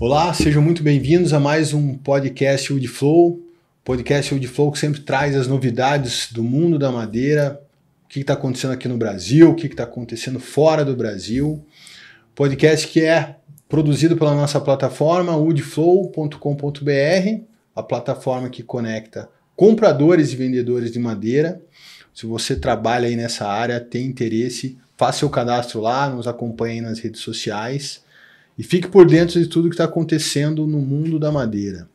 Olá, sejam muito bem-vindos a mais um podcast Wood Flow. Podcast Wood Flow que sempre traz as novidades do mundo da madeira, o que está acontecendo aqui no Brasil, o que está acontecendo fora do Brasil. Podcast que é produzido pela nossa plataforma woodflow.com.br, a plataforma que conecta compradores e vendedores de madeira. Se você trabalha aí nessa área, tem interesse, faça seu cadastro lá, nos acompanhe nas redes sociais e fique por dentro de tudo que está acontecendo no mundo da madeira.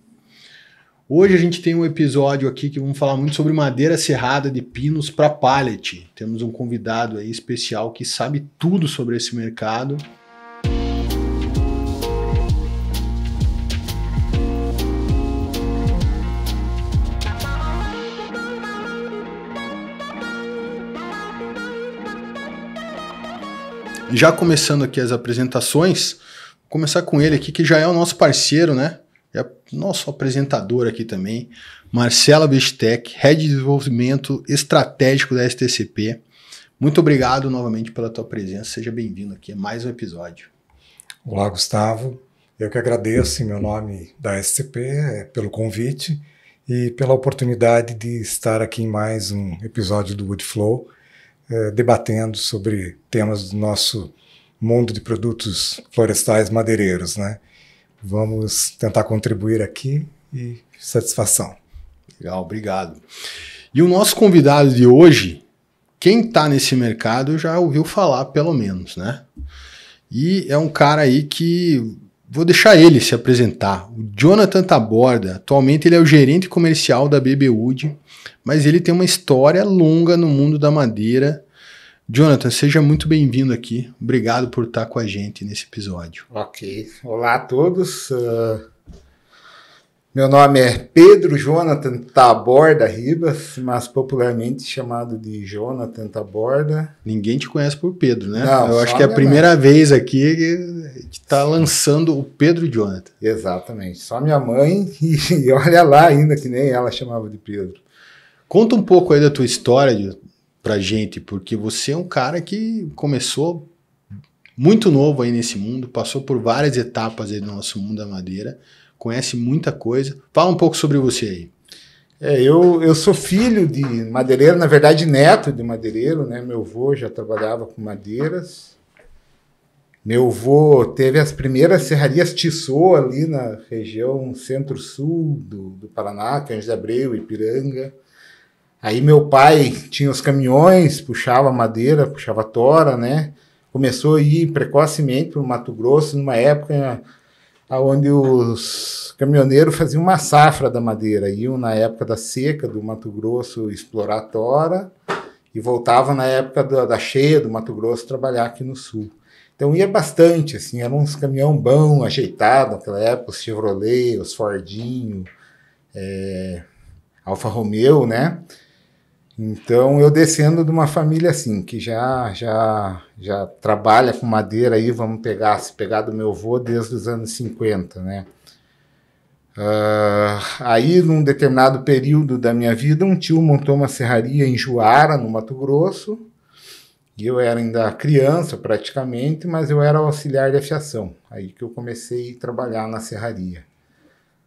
Hoje a gente tem um episódio aqui que vamos falar muito sobre madeira serrada de pinos para pallet. Temos um convidado aí especial que sabe tudo sobre esse mercado. Já começando aqui as apresentações, começar com ele aqui, que já é o nosso parceiro, né? É nosso apresentador aqui também, Marcela Bestec, Head de Desenvolvimento Estratégico da STCP. Muito obrigado novamente pela tua presença, seja bem-vindo aqui a mais um episódio. Olá, Gustavo. Eu que agradeço em meu nome da STCP é, pelo convite e pela oportunidade de estar aqui em mais um episódio do Woodflow, eh, debatendo sobre temas do nosso mundo de produtos florestais madeireiros, né? Vamos tentar contribuir aqui e satisfação. Legal, obrigado. E o nosso convidado de hoje, quem está nesse mercado já ouviu falar, pelo menos, né? E é um cara aí que vou deixar ele se apresentar. O Jonathan Taborda, atualmente ele é o gerente comercial da BBUD, mas ele tem uma história longa no mundo da madeira Jonathan, seja muito bem-vindo aqui. Obrigado por estar com a gente nesse episódio. Ok. Olá a todos. Uh, meu nome é Pedro Jonathan Taborda Ribas, mas popularmente chamado de Jonathan Taborda. Ninguém te conhece por Pedro, né? Não, Eu acho que é a primeira mãe. vez aqui que está lançando o Pedro Jonathan. Exatamente. Só minha mãe, e olha lá ainda que nem ela chamava de Pedro. Conta um pouco aí da tua história, pra gente, porque você é um cara que começou muito novo aí nesse mundo, passou por várias etapas aí do nosso mundo da madeira, conhece muita coisa. Fala um pouco sobre você aí. É, eu, eu sou filho de madeireiro, na verdade neto de madeireiro, né? Meu avô já trabalhava com madeiras. Meu avô teve as primeiras serrarias Tissot ali na região centro-sul do, do Paraná, Cães de Abreu, Ipiranga. Aí meu pai tinha os caminhões, puxava madeira, puxava tora, né? Começou a ir precocemente para o Mato Grosso, numa época onde os caminhoneiros faziam uma safra da madeira. Iam na época da seca do Mato Grosso explorar tora e voltavam na época da, da cheia do Mato Grosso trabalhar aqui no sul. Então ia bastante, assim, eram uns caminhão bom, ajeitado naquela época, os Chevrolet, os Fordinho, é, Alfa Romeo, né? Então eu descendo de uma família assim que já já já trabalha com madeira aí, vamos pegar se pegar do meu avô desde os anos 50, né? Uh, aí num determinado período da minha vida um tio montou uma serraria em Juara no Mato Grosso e eu era ainda criança praticamente, mas eu era auxiliar de afiação aí que eu comecei a trabalhar na serraria.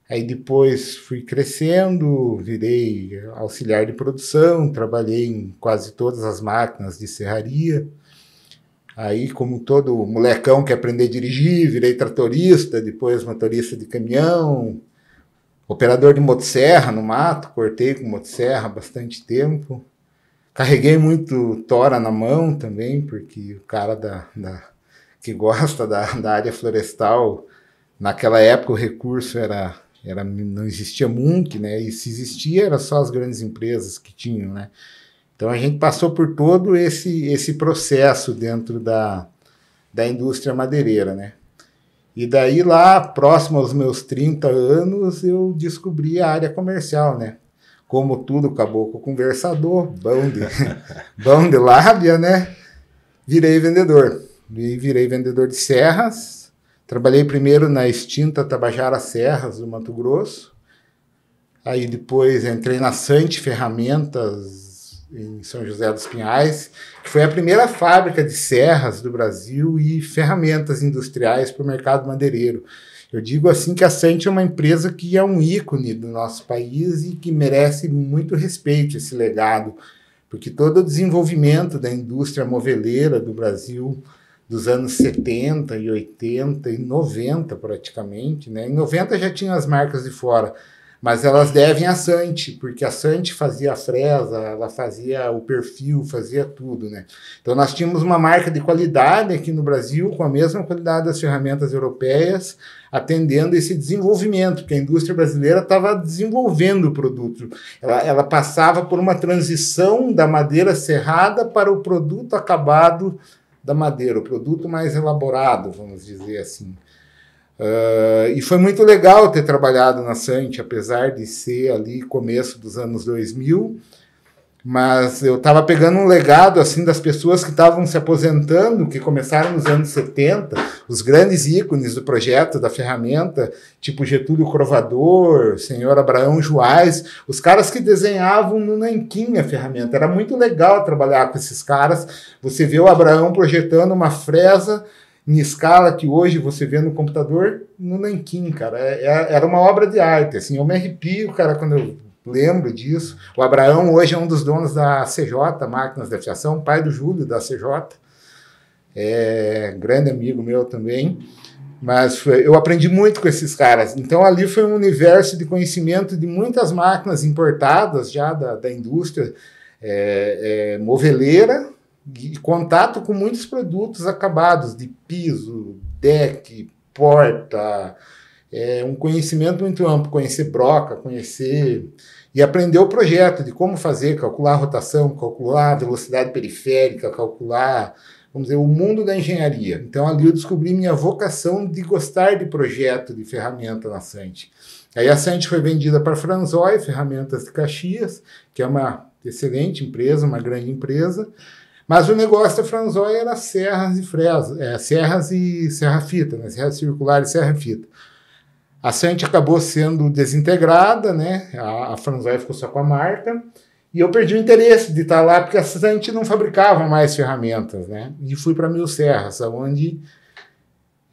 Aí depois fui crescendo, virei auxiliar de produção, trabalhei em quase todas as máquinas de serraria. Aí, como todo molecão que aprender a dirigir, virei tratorista, depois motorista de caminhão, operador de motosserra no mato, cortei com motosserra bastante tempo. Carreguei muito tora na mão também, porque o cara da, da que gosta da, da área florestal, naquela época o recurso era era, não existia muito, né? E se existia, era só as grandes empresas que tinham, né? Então a gente passou por todo esse, esse processo dentro da, da indústria madeireira, né? E daí lá, próximo aos meus 30 anos, eu descobri a área comercial, né? Como tudo, caboclo conversador, bão de, bom de lábia, né? Virei vendedor. E virei vendedor de serras, Trabalhei primeiro na extinta Tabajara Serras, do Mato Grosso. Aí depois entrei na Sante Ferramentas, em São José dos Pinhais, que foi a primeira fábrica de serras do Brasil e ferramentas industriais para o mercado madeireiro. Eu digo assim que a Sante é uma empresa que é um ícone do nosso país e que merece muito respeito esse legado, porque todo o desenvolvimento da indústria moveleira do Brasil dos anos 70 e 80 e 90 praticamente, né? Em 90 já tinha as marcas de fora, mas elas devem a Sante, porque a Sante fazia a fresa, ela fazia o perfil, fazia tudo, né? Então nós tínhamos uma marca de qualidade aqui no Brasil, com a mesma qualidade das ferramentas europeias, atendendo esse desenvolvimento, porque a indústria brasileira estava desenvolvendo o produto. Ela, ela passava por uma transição da madeira serrada para o produto acabado da madeira, o produto mais elaborado, vamos dizer assim. Uh, e foi muito legal ter trabalhado na Sante, apesar de ser ali começo dos anos 2000, mas eu estava pegando um legado assim das pessoas que estavam se aposentando, que começaram nos anos 70, os grandes ícones do projeto, da ferramenta, tipo Getúlio Crovador, senhor Abraão Juaz, os caras que desenhavam no nanquim a ferramenta. Era muito legal trabalhar com esses caras. Você vê o Abraão projetando uma fresa em escala que hoje você vê no computador no nanquim, cara. É, é, era uma obra de arte, assim. Eu me arrepio, cara, quando eu lembro disso. O Abraão hoje é um dos donos da CJ, Máquinas de Fiação, pai do Júlio da CJ, é grande amigo meu também. Mas foi, eu aprendi muito com esses caras. Então ali foi um universo de conhecimento de muitas máquinas importadas já da, da indústria é, é, moveleira e contato com muitos produtos acabados de piso, deck, porta, é um conhecimento muito amplo, conhecer broca, conhecer e aprender o projeto de como fazer, calcular a rotação, calcular a velocidade periférica, calcular, vamos dizer, o mundo da engenharia. Então ali eu descobri minha vocação de gostar de projeto, de ferramenta na Sante. Aí a Sante foi vendida para franzoi, Ferramentas de Caxias, que é uma excelente empresa, uma grande empresa. Mas o negócio da franzoi era serras e fresas, é, serras e serra-fita, né? circulares, e serra-fita. A Sante acabou sendo desintegrada, né? A, a ficou só com a marca. E eu perdi o interesse de estar lá, porque a Sante não fabricava mais ferramentas, né? E fui para Mil Serras, onde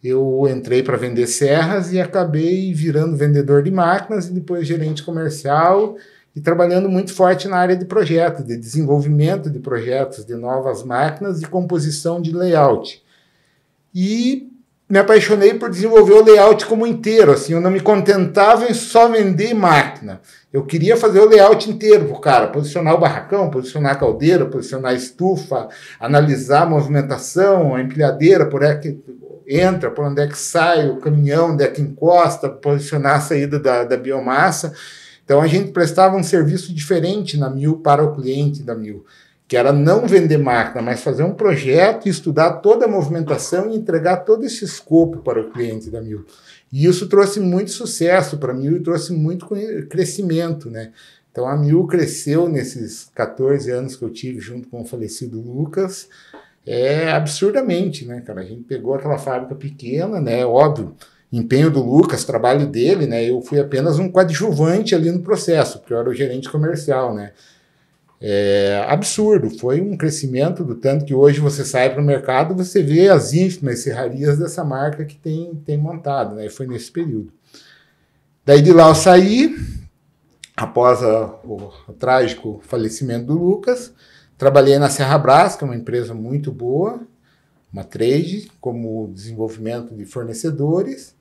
eu entrei para vender serras e acabei virando vendedor de máquinas e depois gerente comercial e trabalhando muito forte na área de projeto, de desenvolvimento de projetos de novas máquinas e composição de layout. E me apaixonei por desenvolver o layout como inteiro, assim, eu não me contentava em só vender máquina. Eu queria fazer o layout inteiro pro cara, posicionar o barracão, posicionar a caldeira, posicionar a estufa, analisar a movimentação, a empilhadeira, por é que entra, por onde é que sai o caminhão, onde é que encosta, posicionar a saída da, da biomassa. Então a gente prestava um serviço diferente na Mil para o cliente da Mil que era não vender máquina, mas fazer um projeto, estudar toda a movimentação e entregar todo esse escopo para o cliente da Mil. E isso trouxe muito sucesso para a Mil e trouxe muito crescimento, né? Então a Mil cresceu nesses 14 anos que eu tive junto com o falecido Lucas, é absurdamente, né, cara? A gente pegou aquela fábrica pequena, né? Óbvio, empenho do Lucas, trabalho dele, né? Eu fui apenas um coadjuvante ali no processo, porque eu era o gerente comercial, né? é, absurdo. Foi um crescimento do tanto que hoje você sai para o mercado, você vê as ínfimas né, serrarias dessa marca que tem, tem montado, né? Foi nesse período. Daí de lá eu saí, após a, o, o, trágico falecimento do Lucas, trabalhei na Serra Brasca, que é uma empresa muito boa, uma trade, como desenvolvimento de fornecedores.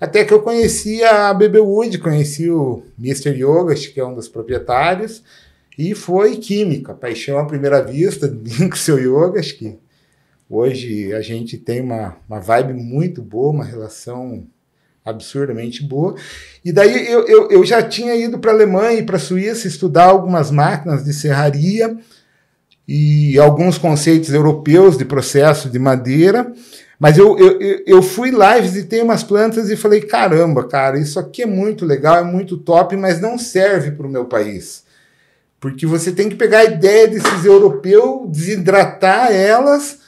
Até que eu conheci a BB Wood, conheci o Mr. Yogash, que é um dos proprietários, e foi química, paixão à primeira vista, com seu yoga acho que hoje a gente tem uma, uma vibe muito boa, uma relação absurdamente boa. E daí eu, eu, eu já tinha ido para a Alemanha e para a Suíça estudar algumas máquinas de serraria e alguns conceitos europeus de processo de madeira. Mas eu, eu, eu fui lá e visitei umas plantas e falei: caramba, cara, isso aqui é muito legal, é muito top, mas não serve para o meu país. Porque você tem que pegar a ideia desses europeus, desidratar elas,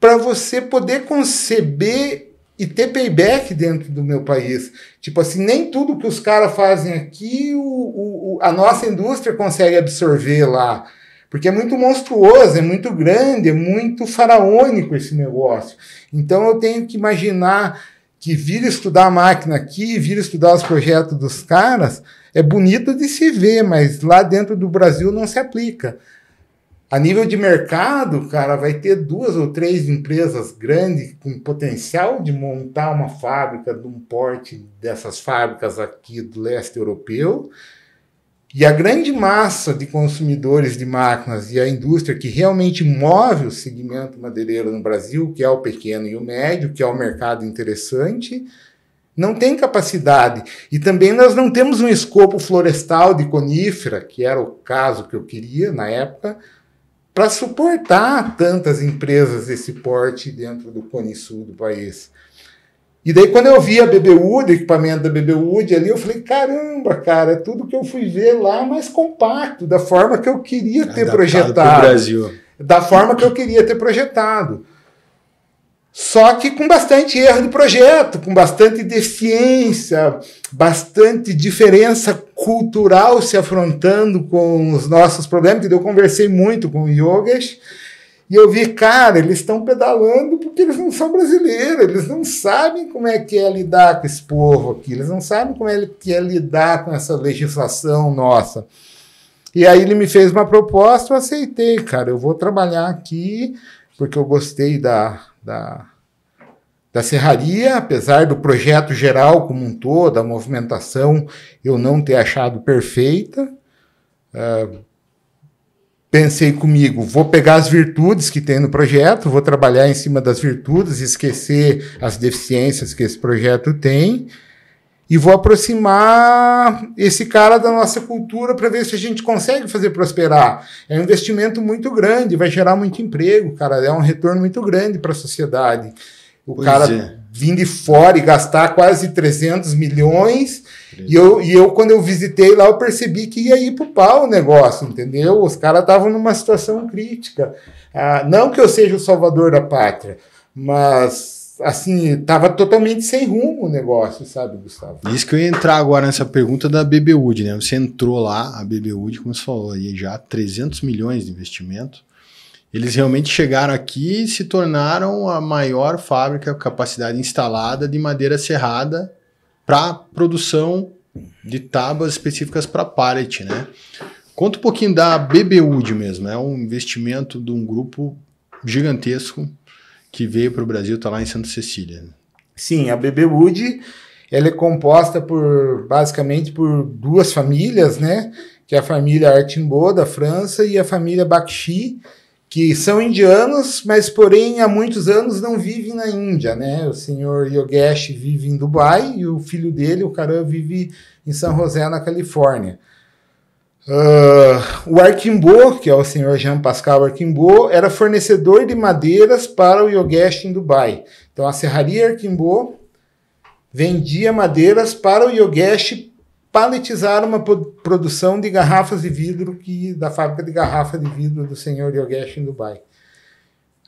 para você poder conceber e ter payback dentro do meu país. Tipo assim, nem tudo que os caras fazem aqui, o, o, a nossa indústria consegue absorver lá. Porque é muito monstruoso, é muito grande, é muito faraônico esse negócio. Então eu tenho que imaginar que vir estudar a máquina aqui, vir estudar os projetos dos caras, é bonito de se ver, mas lá dentro do Brasil não se aplica. A nível de mercado, cara, vai ter duas ou três empresas grandes com potencial de montar uma fábrica de um porte dessas fábricas aqui do leste europeu. E a grande massa de consumidores de máquinas e a indústria que realmente move o segmento madeireiro no Brasil, que é o pequeno e o médio, que é o mercado interessante, não tem capacidade. E também nós não temos um escopo florestal de conífera, que era o caso que eu queria na época, para suportar tantas empresas desse porte dentro do Cone Sul do país. E daí, quando eu vi a BBUD, o equipamento da BBUD ali, eu falei: caramba, cara, é tudo que eu fui ver lá mais compacto, da forma que eu queria ter Adaptado projetado. Brasil. Da forma que eu queria ter projetado só que com bastante erro de projeto, com bastante deficiência, bastante diferença cultural se afrontando com os nossos problemas, eu conversei muito com yogas, e eu vi, cara, eles estão pedalando porque eles não são brasileiros, eles não sabem como é que é lidar com esse povo aqui, eles não sabem como é que é lidar com essa legislação nossa. E aí ele me fez uma proposta, eu aceitei, cara, eu vou trabalhar aqui porque eu gostei da, da, da serraria, apesar do projeto geral como um todo, a movimentação eu não ter achado perfeita. Uh, pensei comigo, vou pegar as virtudes que tem no projeto, vou trabalhar em cima das virtudes, esquecer as deficiências que esse projeto tem e vou aproximar esse cara da nossa cultura para ver se a gente consegue fazer prosperar. É um investimento muito grande, vai gerar muito emprego, cara, é um retorno muito grande para a sociedade. O pois cara é. de fora e gastar quase 300 milhões. E eu, e eu, quando eu visitei lá, eu percebi que ia ir pro pau o negócio, entendeu? Os caras estavam numa situação crítica. Ah, não que eu seja o salvador da pátria, mas assim, tava totalmente sem rumo o negócio, sabe, Gustavo? Isso que eu ia entrar agora nessa pergunta da BBUD, né? Você entrou lá, a BBUD, como você falou, aí já 300 milhões de investimento. Eles realmente chegaram aqui e se tornaram a maior fábrica, capacidade instalada de madeira serrada para produção de tábuas específicas para pallet, né? Conta um pouquinho da BBUD mesmo, é um investimento de um grupo gigantesco que veio para o Brasil, está lá em Santa Cecília. Sim, a BB Wood ela é composta por basicamente por duas famílias, né? Que é a família Artimbaud da França e a família Bakshi, que são indianos, mas porém há muitos anos não vivem na Índia, né? O senhor Yogesh vive em Dubai e o filho dele, o Karan, vive em São José, na Califórnia. Uh, o Arquimbo, que é o senhor Jean Pascal Arquimbo, era fornecedor de madeiras para o Yogesh em Dubai. Então a serraria Arquimbo vendia madeiras para o Yogesh paletizar uma produção de garrafas de vidro que da fábrica de garrafa de vidro do senhor Yogesh em Dubai.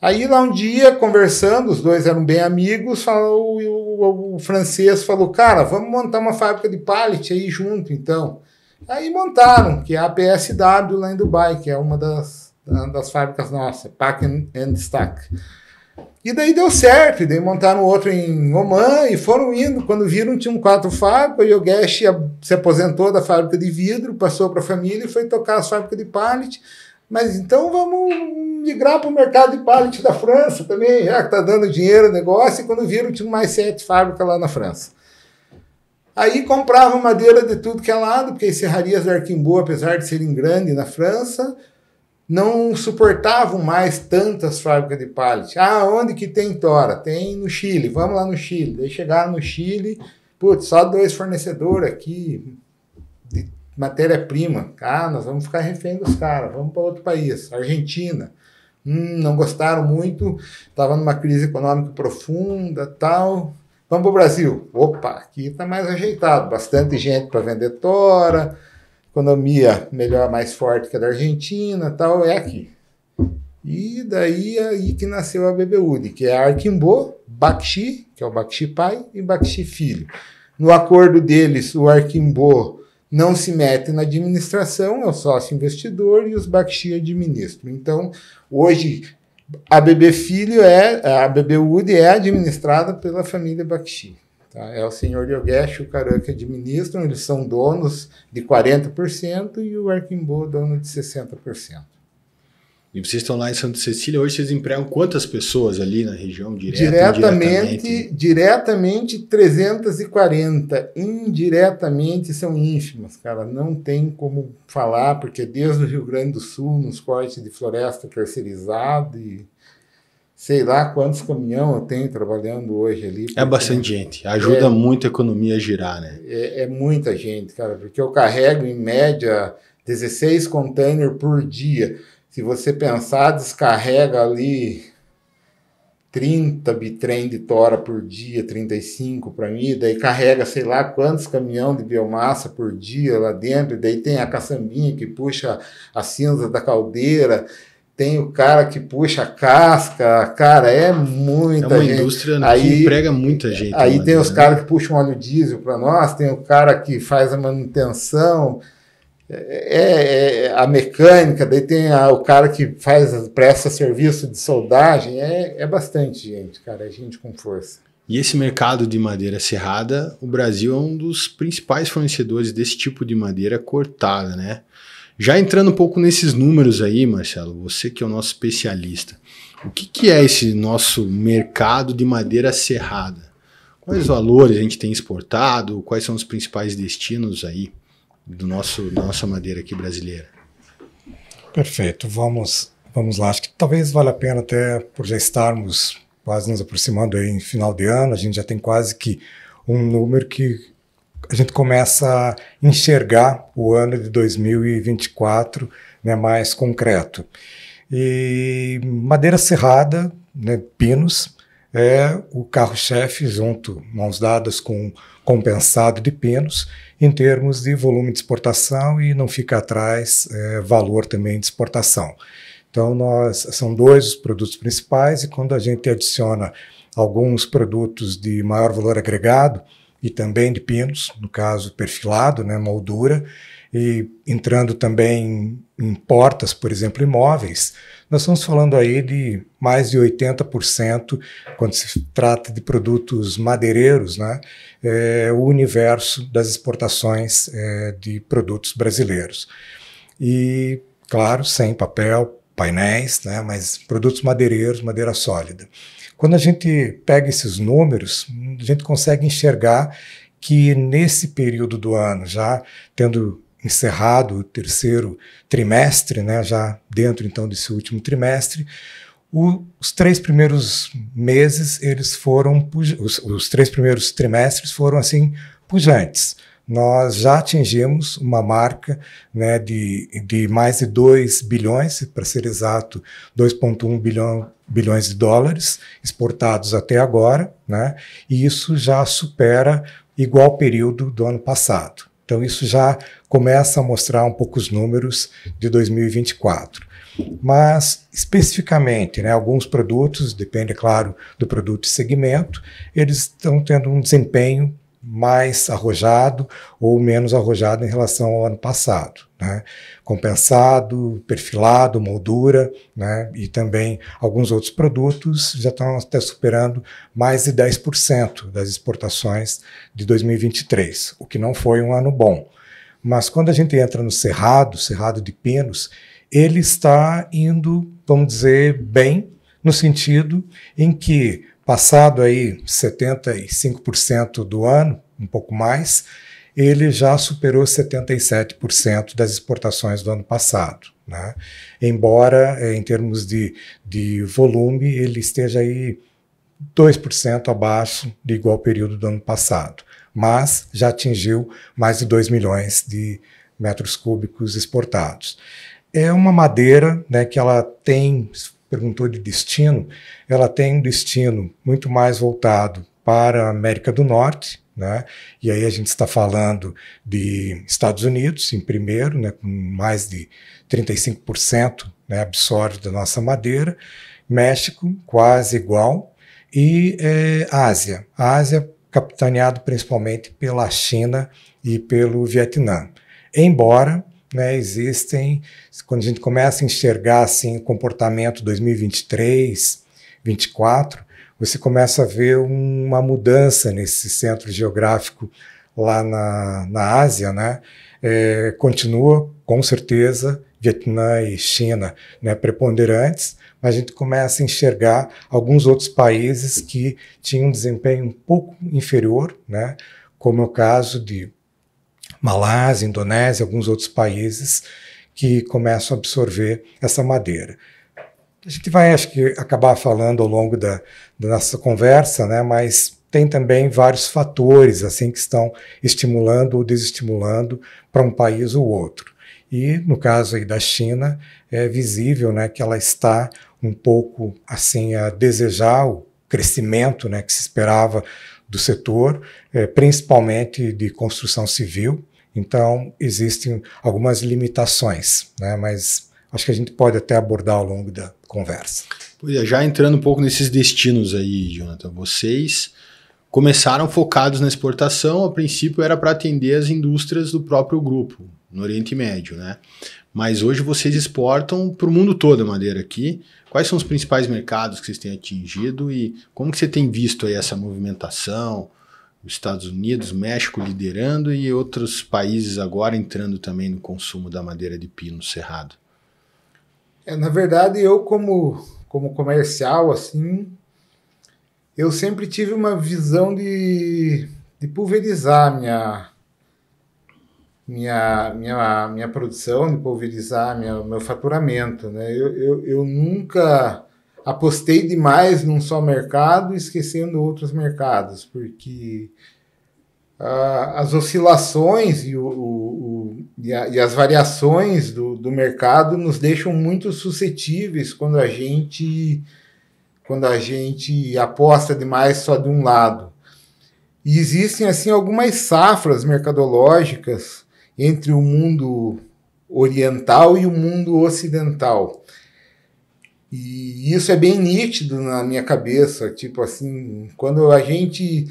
Aí lá um dia, conversando, os dois eram bem amigos, falou, o, o, o francês falou, cara, vamos montar uma fábrica de pallet aí junto, então. Aí montaram, que é a PSW lá em Dubai, que é uma das, das fábricas nossas, Pack and Stack. E daí deu certo, e daí montaram outro em Oman e foram indo. Quando viram, tinham quatro fábricas. O Gash se aposentou da fábrica de vidro, passou para a família e foi tocar as fábricas de pallet. Mas então vamos migrar para o mercado de pallet da França também, já que está dando dinheiro o negócio. E quando viram, tinham mais sete fábricas lá na França. Aí comprava madeira de tudo que é lado, porque as serrarias da Arquimbo, apesar de serem grandes na França, não suportavam mais tantas fábricas de pallet. Ah, onde que tem tora? Tem no Chile, vamos lá no Chile. Daí chegaram no Chile, putz, só dois fornecedores aqui de matéria-prima. Ah, nós vamos ficar refém dos caras, vamos para outro país, Argentina. Hum, não gostaram muito, estava numa crise econômica profunda, tal, Vamos para o Brasil. Opa, aqui está mais ajeitado. Bastante gente para vender tora, economia melhor, mais forte que a da Argentina tal, é aqui. E daí é aí que nasceu a BBUD, que é Arquimbó, Bakshi, que é o Bakshi pai, e Bakshi filho. No acordo deles, o Arquimbó não se mete na administração, é o sócio investidor e os Bakshi administram. Então, hoje, a bebê filho é, é, a bebê Wood é administrada pela família Bakshi. Tá? É o senhor Yogesh e o Karan que administram, eles são donos de 40% e o Arkimbo dono de 60%. E vocês estão lá em Santa Cecília, hoje vocês empregam quantas pessoas ali na região? Direta, diretamente, diretamente 340. Indiretamente são ínfimas, cara. Não tem como falar, porque desde o Rio Grande do Sul, nos cortes de floresta terceirizado e sei lá quantos caminhão eu tenho trabalhando hoje ali. É bastante é gente, ajuda é, muito a economia a girar, né? É, é muita gente, cara, porque eu carrego em média 16 containers por dia se você pensar, descarrega ali 30 bitrem de tora por dia, 35 para mim, daí carrega sei lá quantos caminhão de biomassa por dia lá dentro, daí tem a caçambinha que puxa a cinza da caldeira, tem o cara que puxa a casca, cara, é muita gente. É uma gente. indústria aí, que emprega muita gente. Aí tem os né? caras que puxam óleo diesel para nós, tem o cara que faz a manutenção, é, é, é, a mecânica, daí tem a, o cara que faz, presta serviço de soldagem, é, é bastante gente, cara, é gente com força. E esse mercado de madeira serrada, o Brasil é um dos principais fornecedores desse tipo de madeira cortada, né? Já entrando um pouco nesses números aí, Marcelo, você que é o nosso especialista, o que, que é esse nosso mercado de madeira serrada? Quais valores a gente tem exportado? Quais são os principais destinos aí? do nosso nossa madeira aqui brasileira. Perfeito, vamos vamos lá. Acho que talvez valha a pena até por já estarmos quase nos aproximando aí em final de ano, a gente já tem quase que um número que a gente começa a enxergar o ano de 2024 né, mais concreto. E madeira serrada, né, pinos, é o carro-chefe, junto, mãos dadas com compensado de penos, em termos de volume de exportação e não fica atrás é, valor também de exportação. Então, nós, são dois os produtos principais, e quando a gente adiciona alguns produtos de maior valor agregado e também de pinos, no caso perfilado, né, moldura, e entrando também em portas, por exemplo, imóveis, nós estamos falando aí de mais de 80% quando se trata de produtos madeireiros, né? É, o universo das exportações é, de produtos brasileiros. E, claro, sem papel, painéis, né? Mas produtos madeireiros, madeira sólida. Quando a gente pega esses números, a gente consegue enxergar que nesse período do ano, já tendo encerrado o terceiro trimestre, né, já dentro então desse último trimestre, o, os três primeiros meses eles foram os, os, três primeiros trimestres foram assim pujantes. Nós já atingimos uma marca né, de, de mais de 2 bilhões, para ser exato, 2,1 bilhão, bilhões de dólares exportados até agora, né, e isso já supera igual período do ano passado. Então, isso já começa a mostrar um pouco os números de 2024. Mas, especificamente, né, alguns produtos, depende, é claro, do produto e segmento, eles estão tendo um desempenho mais arrojado ou menos arrojado em relação ao ano passado. Né? Compensado, perfilado, moldura né? e também alguns outros produtos já estão até superando mais de 10% das exportações de 2023, o que não foi um ano bom. Mas quando a gente entra no Cerrado, Cerrado de Pinos, ele está indo, vamos dizer, bem, no sentido em que, passado aí 75% do ano, um pouco mais, ele já superou 77% das exportações do ano passado. Né? Embora, é, em termos de, de volume, ele esteja aí 2% abaixo do igual período do ano passado mas já atingiu mais de 2 milhões de metros cúbicos exportados. É uma madeira né, que ela tem, perguntou de destino, ela tem um destino muito mais voltado para a América do Norte, né? E aí a gente está falando de Estados Unidos em primeiro, né, com mais de 35% né, absorve da nossa madeira, México quase igual e é, Ásia. A Ásia capitaneado principalmente pela China e pelo Vietnã. Embora né, existem, quando a gente começa a enxergar assim, o comportamento 2023, 2024, você começa a ver uma mudança nesse centro geográfico lá na, na Ásia, né? É, continua, com certeza, Vietnã e China né, preponderantes, mas a gente começa a enxergar alguns outros países que tinham um desempenho um pouco inferior, né, como é o caso de Malásia, Indonésia, alguns outros países que começam a absorver essa madeira. A gente vai, acho que, acabar falando ao longo da, da nossa conversa, né, mas tem também vários fatores assim que estão estimulando ou desestimulando para um país ou outro. E no caso aí da China, é visível né, que ela está um pouco assim a desejar o crescimento né, que se esperava do setor, é, principalmente de construção civil. Então, existem algumas limitações, né, mas acho que a gente pode até abordar ao longo da conversa. Pois é, já entrando um pouco nesses destinos aí, Jonathan, vocês começaram focados na exportação, a princípio era para atender as indústrias do próprio grupo, no Oriente Médio, né? Mas hoje vocês exportam para o mundo todo a madeira aqui. Quais são os principais mercados que vocês têm atingido e como que você tem visto aí essa movimentação? Os Estados Unidos, México liderando e outros países agora entrando também no consumo da madeira de pino cerrado. É, na verdade, eu como como comercial assim, eu sempre tive uma visão de, de pulverizar minha minha, minha, minha produção, de pulverizar minha, meu faturamento. Né? Eu, eu, eu nunca apostei demais num só mercado, esquecendo outros mercados, porque uh, as oscilações e, o, o, o e, a, e, as variações do, do mercado nos deixam muito suscetíveis quando a gente quando a gente aposta demais só de um lado. E existem assim algumas safras mercadológicas entre o mundo oriental e o mundo ocidental. E isso é bem nítido na minha cabeça, tipo assim, quando a gente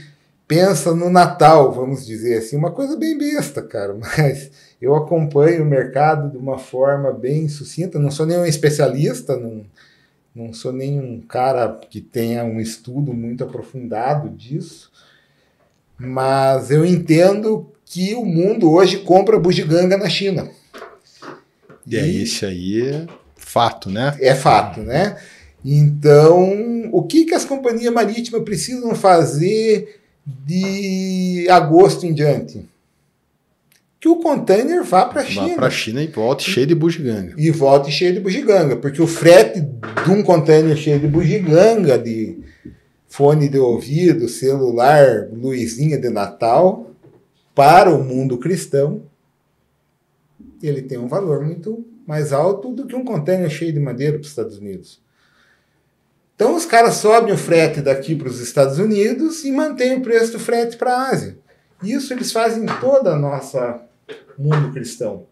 pensa no Natal, vamos dizer assim, uma coisa bem besta, cara, mas eu acompanho o mercado de uma forma bem sucinta, não sou nenhum especialista, não, não sou nenhum cara que tenha um estudo muito aprofundado disso, mas eu entendo que o mundo hoje compra bugiganga na China. E, é e é isso aí é fato, né? É fato, né? Então, o que, que as companhias marítimas precisam fazer de agosto em diante? Que o container vá para a China. Vá para a China e volte cheio de bugiganga. E volte cheio de bugiganga, porque o frete de um container cheio de bugiganga, de fone de ouvido, celular, luzinha de Natal, para o mundo cristão, ele tem um valor muito mais alto do que um contêiner cheio de madeira para os Estados Unidos. Então os caras sobem o frete daqui para os Estados Unidos e mantêm o preço do frete para a Ásia. Isso eles fazem em toda a nossa mundo cristão.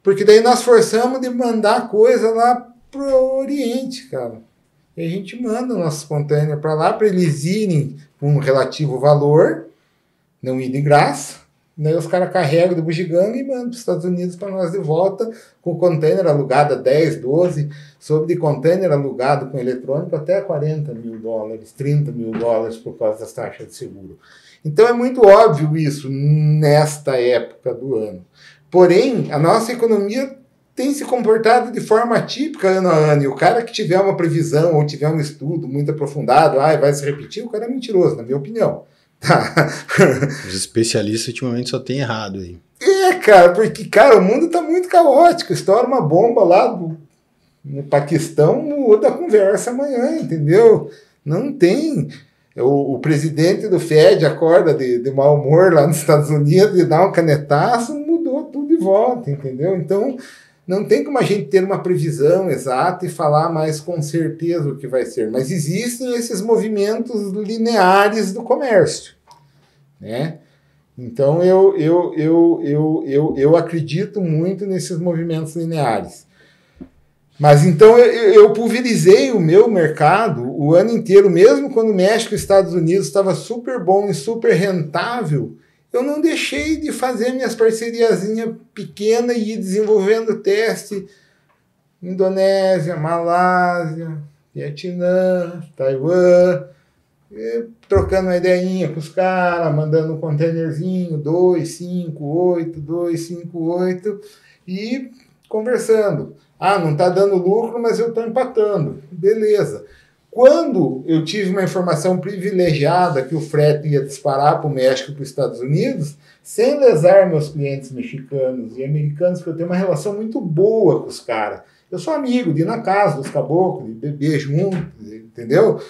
Porque daí nós forçamos de mandar coisa lá para o Oriente, cara. E a gente manda nossos contêiner para lá para eles irem com um relativo valor, não ir de graça, Daí os caras carregam do bugiganga e mandam para os Estados Unidos para nós de volta com container alugado a 10, 12, sobre de container alugado com eletrônico até 40 mil dólares, 30 mil dólares por causa das taxas de seguro. Então é muito óbvio isso nesta época do ano. Porém, a nossa economia tem se comportado de forma atípica ano a ano. E o cara que tiver uma previsão ou tiver um estudo muito aprofundado, ah, vai se repetir, o cara é mentiroso, na minha opinião. Os especialistas ultimamente só tem errado aí. É, cara, porque, cara, o mundo tá muito caótico. Estoura uma bomba lá do, no Paquistão, muda a conversa amanhã, entendeu? Não tem. O, o presidente do Fed acorda de, de mau humor lá nos Estados Unidos e dá um canetaço, mudou tudo de volta, entendeu? Então, não tem como a gente ter uma previsão exata e falar mais com certeza o que vai ser, mas existem esses movimentos lineares do comércio, né? Então eu, eu, eu, eu, eu, eu acredito muito nesses movimentos lineares. Mas então eu, eu pulverizei o meu mercado o ano inteiro, mesmo quando o México e os Estados Unidos estava super bom e super rentável eu não deixei de fazer minhas parceriazinhas pequenas e ir desenvolvendo teste. Indonésia, Malásia, Vietnã, Taiwan, trocando uma ideinha com os caras, mandando um containerzinho, 258, 258, e conversando. Ah, não está dando lucro, mas eu estou empatando. Beleza. Quando eu tive uma informação privilegiada que o frete ia disparar para o México e para os Estados Unidos, sem lesar meus clientes mexicanos e americanos, que eu tenho uma relação muito boa com os caras. Eu sou amigo de ir na casa dos caboclos, de beber junto, entendeu?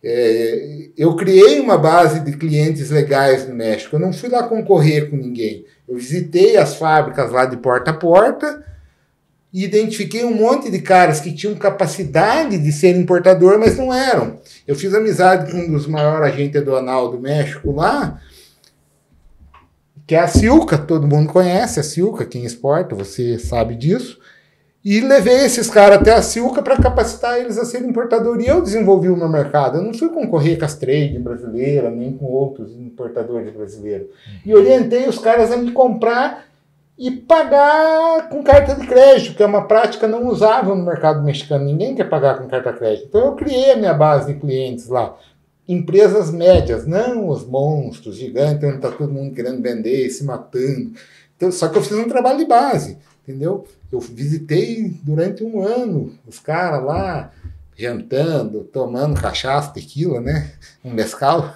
É, eu criei uma base de clientes legais no México. Eu não fui lá concorrer com ninguém. Eu visitei as fábricas lá de porta a porta e identifiquei um monte de caras que tinham capacidade de ser importador, mas não eram. Eu fiz amizade com um dos maiores agentes do anal do México lá, que é a Silca, todo mundo conhece a Silca, quem exporta, você sabe disso. E levei esses caras até a Silca para capacitar eles a serem importador. E eu desenvolvi o meu mercado. Eu não fui concorrer com as trades brasileira, nem com outros importadores brasileiros. E uhum. orientei os caras a me comprar e pagar com carta de crédito, que é uma prática não usável no mercado mexicano. Ninguém quer pagar com carta de crédito. Então eu criei a minha base de clientes lá. Empresas médias, não os monstros gigantes, onde está todo mundo querendo vender e se matando. Então, só que eu fiz um trabalho de base, entendeu? Eu visitei durante um ano os caras lá, jantando, tomando cachaça, tequila, né? Um mescal,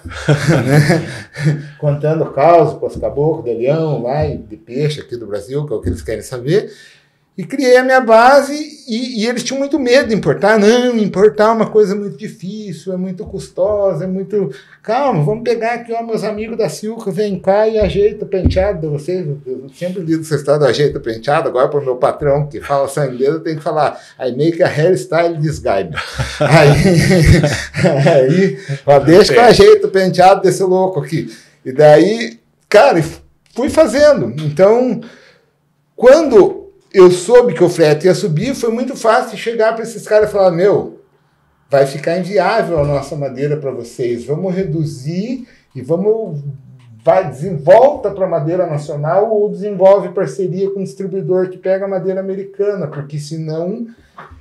né? Contando o caos com os caboclos de leão lá e de peixe aqui do Brasil, que é o que eles querem saber. E criei a minha base e, e, eles tinham muito medo de importar. Não, importar é uma coisa muito difícil, é muito custosa, é muito. Calma, vamos pegar aqui, ó, meus amigos da Silca, vem cá e ajeita o penteado de vocês. Eu sempre lido essa história do ajeita o penteado, agora para o meu patrão que fala sangueiro, eu tenho que falar, I make a hairstyle disguise. aí, aí ó, deixa que eu ajeito o penteado desse louco aqui. E daí, cara, fui fazendo. Então, quando eu soube que o frete ia subir, foi muito fácil chegar para esses caras e falar: meu, vai ficar inviável a nossa madeira para vocês, vamos reduzir e vamos. Vai, desenvolta para madeira nacional ou desenvolve parceria com o distribuidor que pega madeira americana, porque senão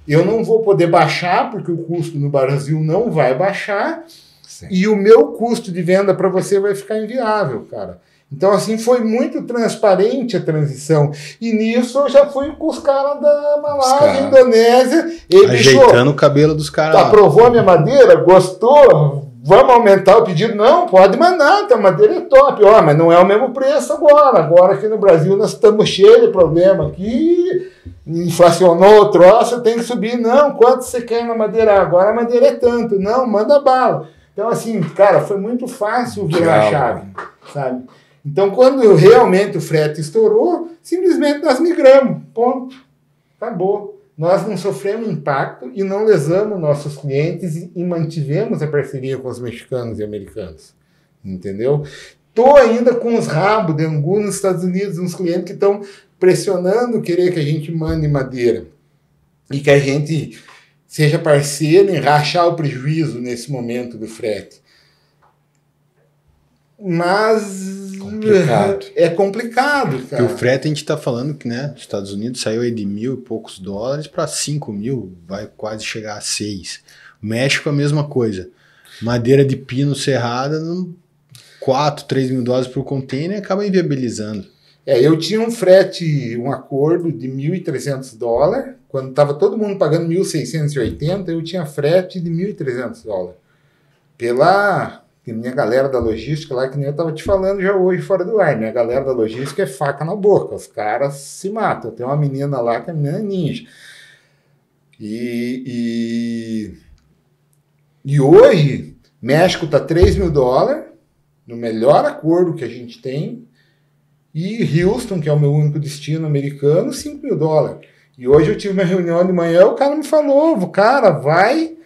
eu não vou poder baixar, porque o custo no Brasil não vai baixar, Sim. e o meu custo de venda para você vai ficar inviável, cara. Então, assim, foi muito transparente a transição. E nisso eu já fui com os caras da Malásia, Indonésia. ele Ajeitando o cabelo dos caras. Aprovou a minha madeira? Gostou? Vamos aumentar o pedido? Não, pode mandar, então, a madeira é top. Ó, mas não é o mesmo preço agora. Agora aqui no Brasil nós estamos cheios de problema aqui. Inflacionou o troço, tem que subir. Não, quanto você quer na madeira? Agora a madeira é tanto. Não, manda bala. Então, assim, cara, foi muito fácil virar a chave, sabe? Então, quando realmente o frete estourou, simplesmente nós migramos, ponto, acabou. Nós não sofremos impacto e não lesamos nossos clientes e, mantivemos a parceria com os mexicanos e americanos, entendeu? Tô ainda com os rabos de angu nos Estados Unidos, uns clientes que estão pressionando querer que a gente mande madeira e que a gente seja parceiro em rachar o prejuízo nesse momento do frete. Mas complicado. É, é complicado, cara. Porque o frete a gente está falando que, né, nos Estados Unidos saiu aí de mil e poucos dólares para cinco mil, vai quase chegar a seis. México é a mesma coisa. Madeira de pino serrada, quatro, três mil dólares por container acaba inviabilizando. É, eu tinha um frete, um acordo de 1.300 dólares. Quando estava todo mundo pagando 1.680, eu tinha frete de 1.300 dólares. Pela tem minha galera da logística lá, que nem eu estava te falando já hoje fora do ar, né? A galera da logística é faca na boca, os caras se matam. Tem uma menina lá que é menina é ninja. E, e, e hoje, México está 3 mil dólares, no melhor acordo que a gente tem, e Houston, que é o meu único destino americano, 5 mil dólares. E hoje eu tive uma reunião de manhã, o cara me falou, cara, vai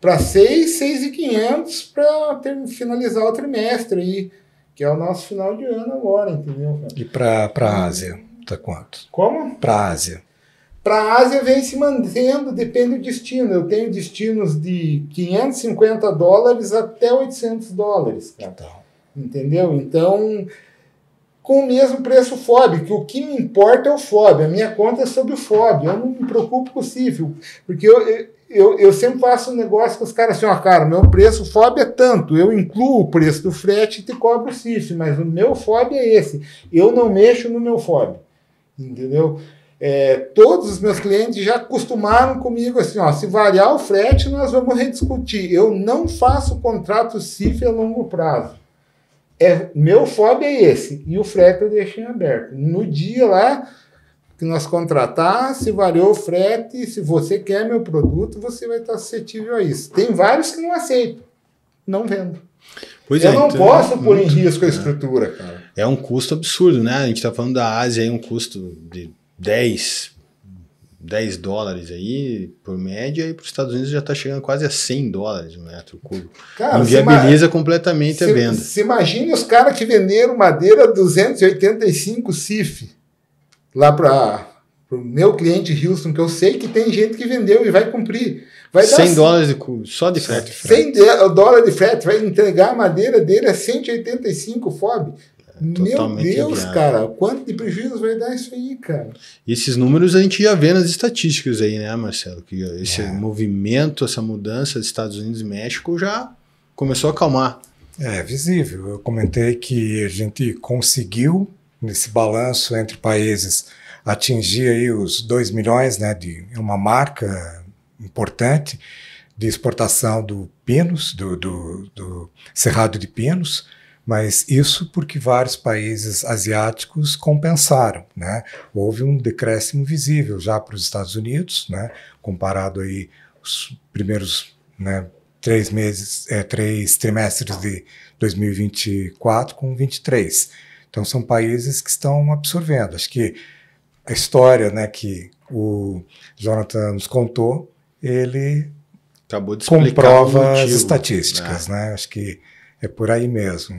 para 6, 6,500 para finalizar o trimestre aí, que é o nosso final de ano agora, entendeu? Cara? E para a Ásia, tá quanto? Como? Para a Ásia. Para a Ásia vem se mantendo, depende do destino. Eu tenho destinos de 550 dólares até 800 dólares, cara. Então. Entendeu? Então, com o mesmo preço FOB, que o que me importa é o FOB. A minha conta é sobre o FOB. Eu não me preocupo com o CIF, porque eu, eu eu, eu sempre faço um negócio com os caras assim, ó, cara, meu preço FOB é tanto, eu incluo o preço do frete e te cobro o CIF, mas o meu FOB é esse, eu não mexo no meu FOB, entendeu? É, todos os meus clientes já acostumaram comigo assim, ó, se variar o frete nós vamos rediscutir, eu não faço contrato CIF a longo prazo, é, meu FOB é esse, e o frete eu deixo em aberto, no dia lá que nós contratar, se variou o frete, se você quer meu produto, você vai estar suscetível a isso. Tem vários que não aceito, não vendo. Pois eu é, não então, posso por muito, pôr em risco a é. estrutura, cara. É um custo absurdo, né? A gente está falando da Ásia aí, é um custo de 10, 10 dólares aí por média, e para os Estados Unidos já está chegando quase a 100 dólares o um metro cúbico. Cara, Inviabiliza completamente se, a venda. Se imagine os caras que venderam madeira 285 CIF lá para o meu cliente Houston, que eu sei que tem gente que vendeu e vai cumprir. Vai 100 dar, dólares de só de frete. 100 eh, dólares de frete, vai entregar a madeira dele a 185 FOB. Meu Deus, cara, quanto de prejuízo vai dar isso aí, cara? E esses números a gente já vê nas estatísticas aí, né, Marcelo? Que esse é. movimento, essa mudança dos Estados Unidos e México já começou a acalmar. É visível. Eu comentei que a gente conseguiu nesse balanço entre países, atingir aí os 2 milhões, né, de é uma marca importante de exportação do Pinos, do, do, do Cerrado de Pinos, mas isso porque vários países asiáticos compensaram, né? Houve um decréscimo visível já para os Estados Unidos, né? Comparado aí os primeiros né, três meses, é, três trimestres de 2024 com 23. Então são países que estão absorvendo. Acho que a história, né, que o Jonathan nos contou, ele acabou de comprova motivo, as estatísticas, né? né? Acho que é por aí mesmo.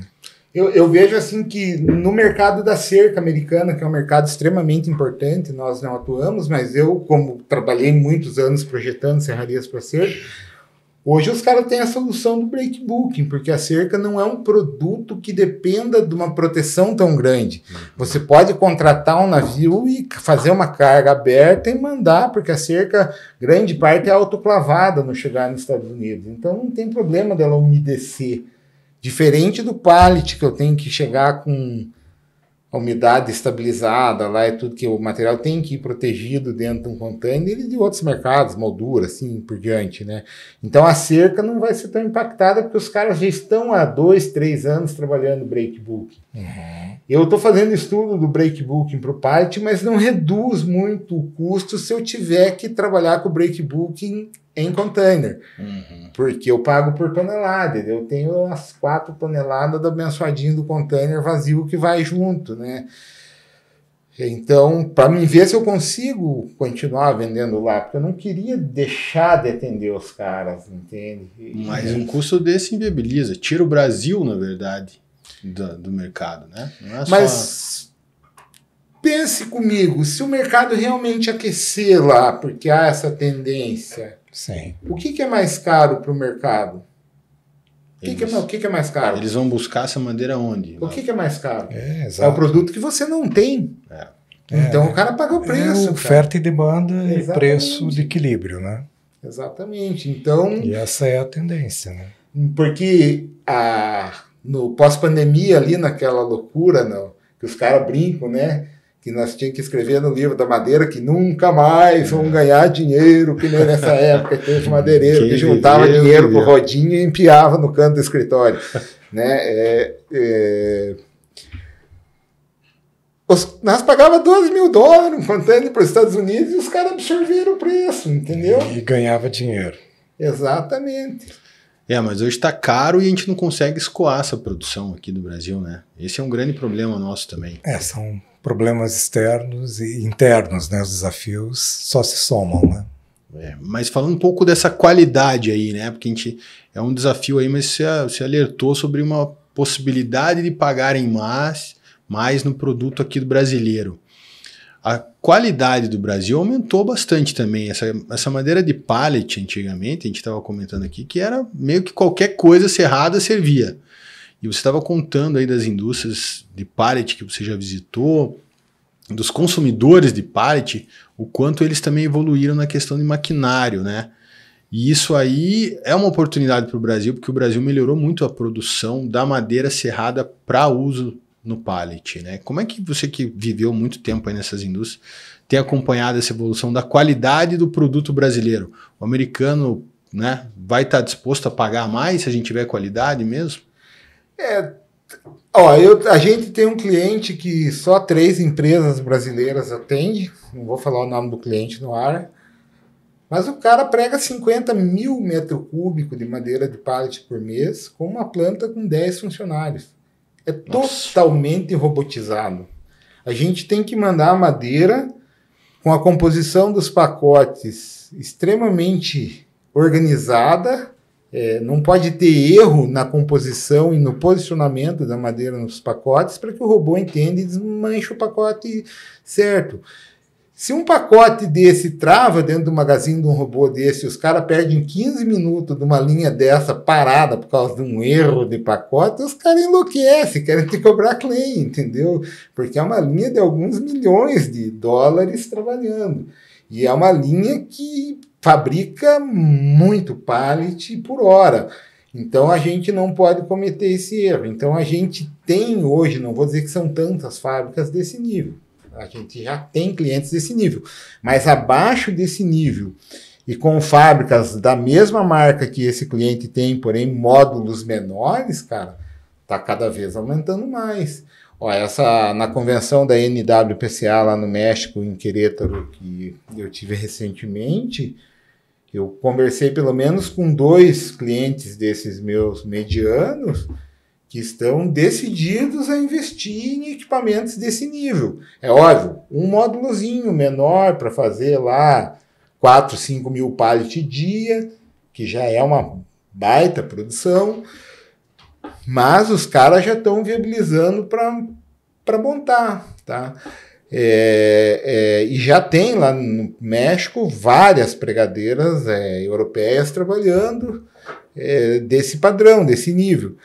Eu, eu, vejo assim que no mercado da cerca americana, que é um mercado extremamente importante, nós não atuamos, mas eu, como trabalhei muitos anos projetando serrarias para cerca, Hoje os caras têm a solução do breakbooking, porque a cerca não é um produto que dependa de uma proteção tão grande. Uhum. Você pode contratar um navio e fazer uma carga aberta e mandar, porque a cerca, grande parte, é autoclavada no chegar nos Estados Unidos. Então não tem problema dela umedecer. Diferente do pallet, que eu tenho que chegar com a umidade estabilizada lá é tudo que o material tem que ir protegido dentro de um container e de outros mercados, moldura, assim por diante, né? Então a cerca não vai ser tão impactada porque os caras já estão há dois, três anos trabalhando breakbook. Uhum. Eu estou fazendo estudo do breakbooking para o parte mas não reduz muito o custo se eu tiver que trabalhar com o breakbooking em container. Uhum. Porque eu pago por tonelada, eu tenho as quatro toneladas do abençoadinho do container vazio que vai junto, né? Então, para mim ver se eu consigo continuar vendendo lá, porque eu não queria deixar de atender os caras, entende? Mas um custo desse inviabiliza, tira o Brasil, na verdade, do, do mercado, né? É Mas pense comigo, se o mercado realmente aquecer lá, porque há essa tendência, Sim. O que, que é mais caro para o mercado? O que, que, é, o que, é mais caro? Eles vão buscar essa madeira onde? O que, que é mais caro? É, exato é, o produto que você não tem. É. Então é. o cara paga o é preço. oferta e demanda Exatamente. e preço de equilíbrio, né? Exatamente. Então. E essa é a tendência, né? Porque a, no pós-pandemia, ali naquela loucura não, que os caras brincam, né? que nós tínhamos que escrever no livro da madeira que nunca mais vão ganhar dinheiro, que nem nessa época teve madeireiro que, que juntava dinheiro com rodinha e empiava no canto do escritório. né? É, é... Os, nós pagava 12 mil dólares contando para os Estados Unidos e os caras absorveram o preço, entendeu? E ganhava dinheiro. Exatamente. É, mas hoje está caro e a gente não consegue escoar essa produção aqui do Brasil, né? Esse é um grande problema nosso também. É, são problemas externos e internos, né? Os desafios só se somam, né? É, mas falando um pouco dessa qualidade aí, né? Porque a gente é um desafio aí, mas você, você alertou sobre uma possibilidade de pagar em mais, mais no produto aqui do brasileiro a qualidade do Brasil aumentou bastante também. Essa, essa madeira de pallet, antigamente, a gente estava comentando aqui, que era meio que qualquer coisa serrada servia. E você estava contando aí das indústrias de pallet que você já visitou, dos consumidores de pallet, o quanto eles também evoluíram na questão de maquinário, né? E isso aí é uma oportunidade para o Brasil, porque o Brasil melhorou muito a produção da madeira serrada para uso no pallet, né? Como é que você que viveu muito tempo aí nessas indústrias tem acompanhado essa evolução da qualidade do produto brasileiro? O americano, né, vai estar tá disposto a pagar mais se a gente tiver qualidade mesmo? É, ó, eu, a gente tem um cliente que só três empresas brasileiras atende, não vou falar o nome do cliente no ar, mas o cara prega 50 mil metros cúbicos de madeira de pallet por mês com uma planta com 10 funcionários é Nossa. totalmente robotizado. A gente tem que mandar a madeira com a composição dos pacotes extremamente organizada. É, não pode ter erro na composição e no posicionamento da madeira nos pacotes para que o robô entenda e desmanche o pacote certo. Se um pacote desse trava dentro do magazine de um robô desse, os caras perdem 15 minutos de uma linha dessa parada por causa de um erro de pacote, os caras enlouquecem, querem te cobrar claim, entendeu? Porque é uma linha de alguns milhões de dólares trabalhando. E é uma linha que fabrica muito pallet por hora. Então a gente não pode cometer esse erro. Então a gente tem hoje, não vou dizer que são tantas fábricas desse nível. A gente já tem clientes desse nível. Mas abaixo desse nível e com fábricas da mesma marca que esse cliente tem, porém módulos menores, cara, tá cada vez aumentando mais. Ó, essa na convenção da NWPCA lá no México, em Querétaro, que eu tive recentemente, eu conversei pelo menos com dois clientes desses meus medianos que estão decididos a investir em equipamentos desse nível. É óbvio, um módulozinho menor para fazer lá 4, 5 mil pallets dia, que já é uma baita produção, mas os caras já estão viabilizando para montar, tá? É, é, e já tem lá no México várias pregadeiras é, europeias trabalhando é, desse padrão, desse nível.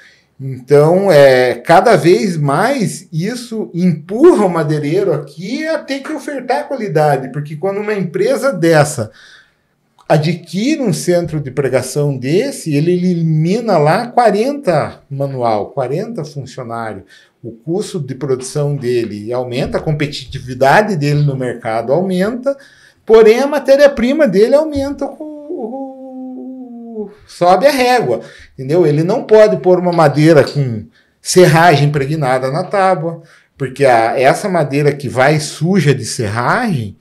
Então, é, cada vez mais isso empurra o madeireiro aqui a ter que ofertar qualidade, porque quando uma empresa dessa adquire um centro de pregação desse, ele elimina lá 40 manual, 40 funcionários O custo de produção dele aumenta, a competitividade dele no mercado aumenta, porém a matéria-prima dele aumenta com sobe a régua, entendeu? Ele não pode pôr uma madeira com serragem impregnada na tábua, porque a, essa madeira que vai suja de serragem,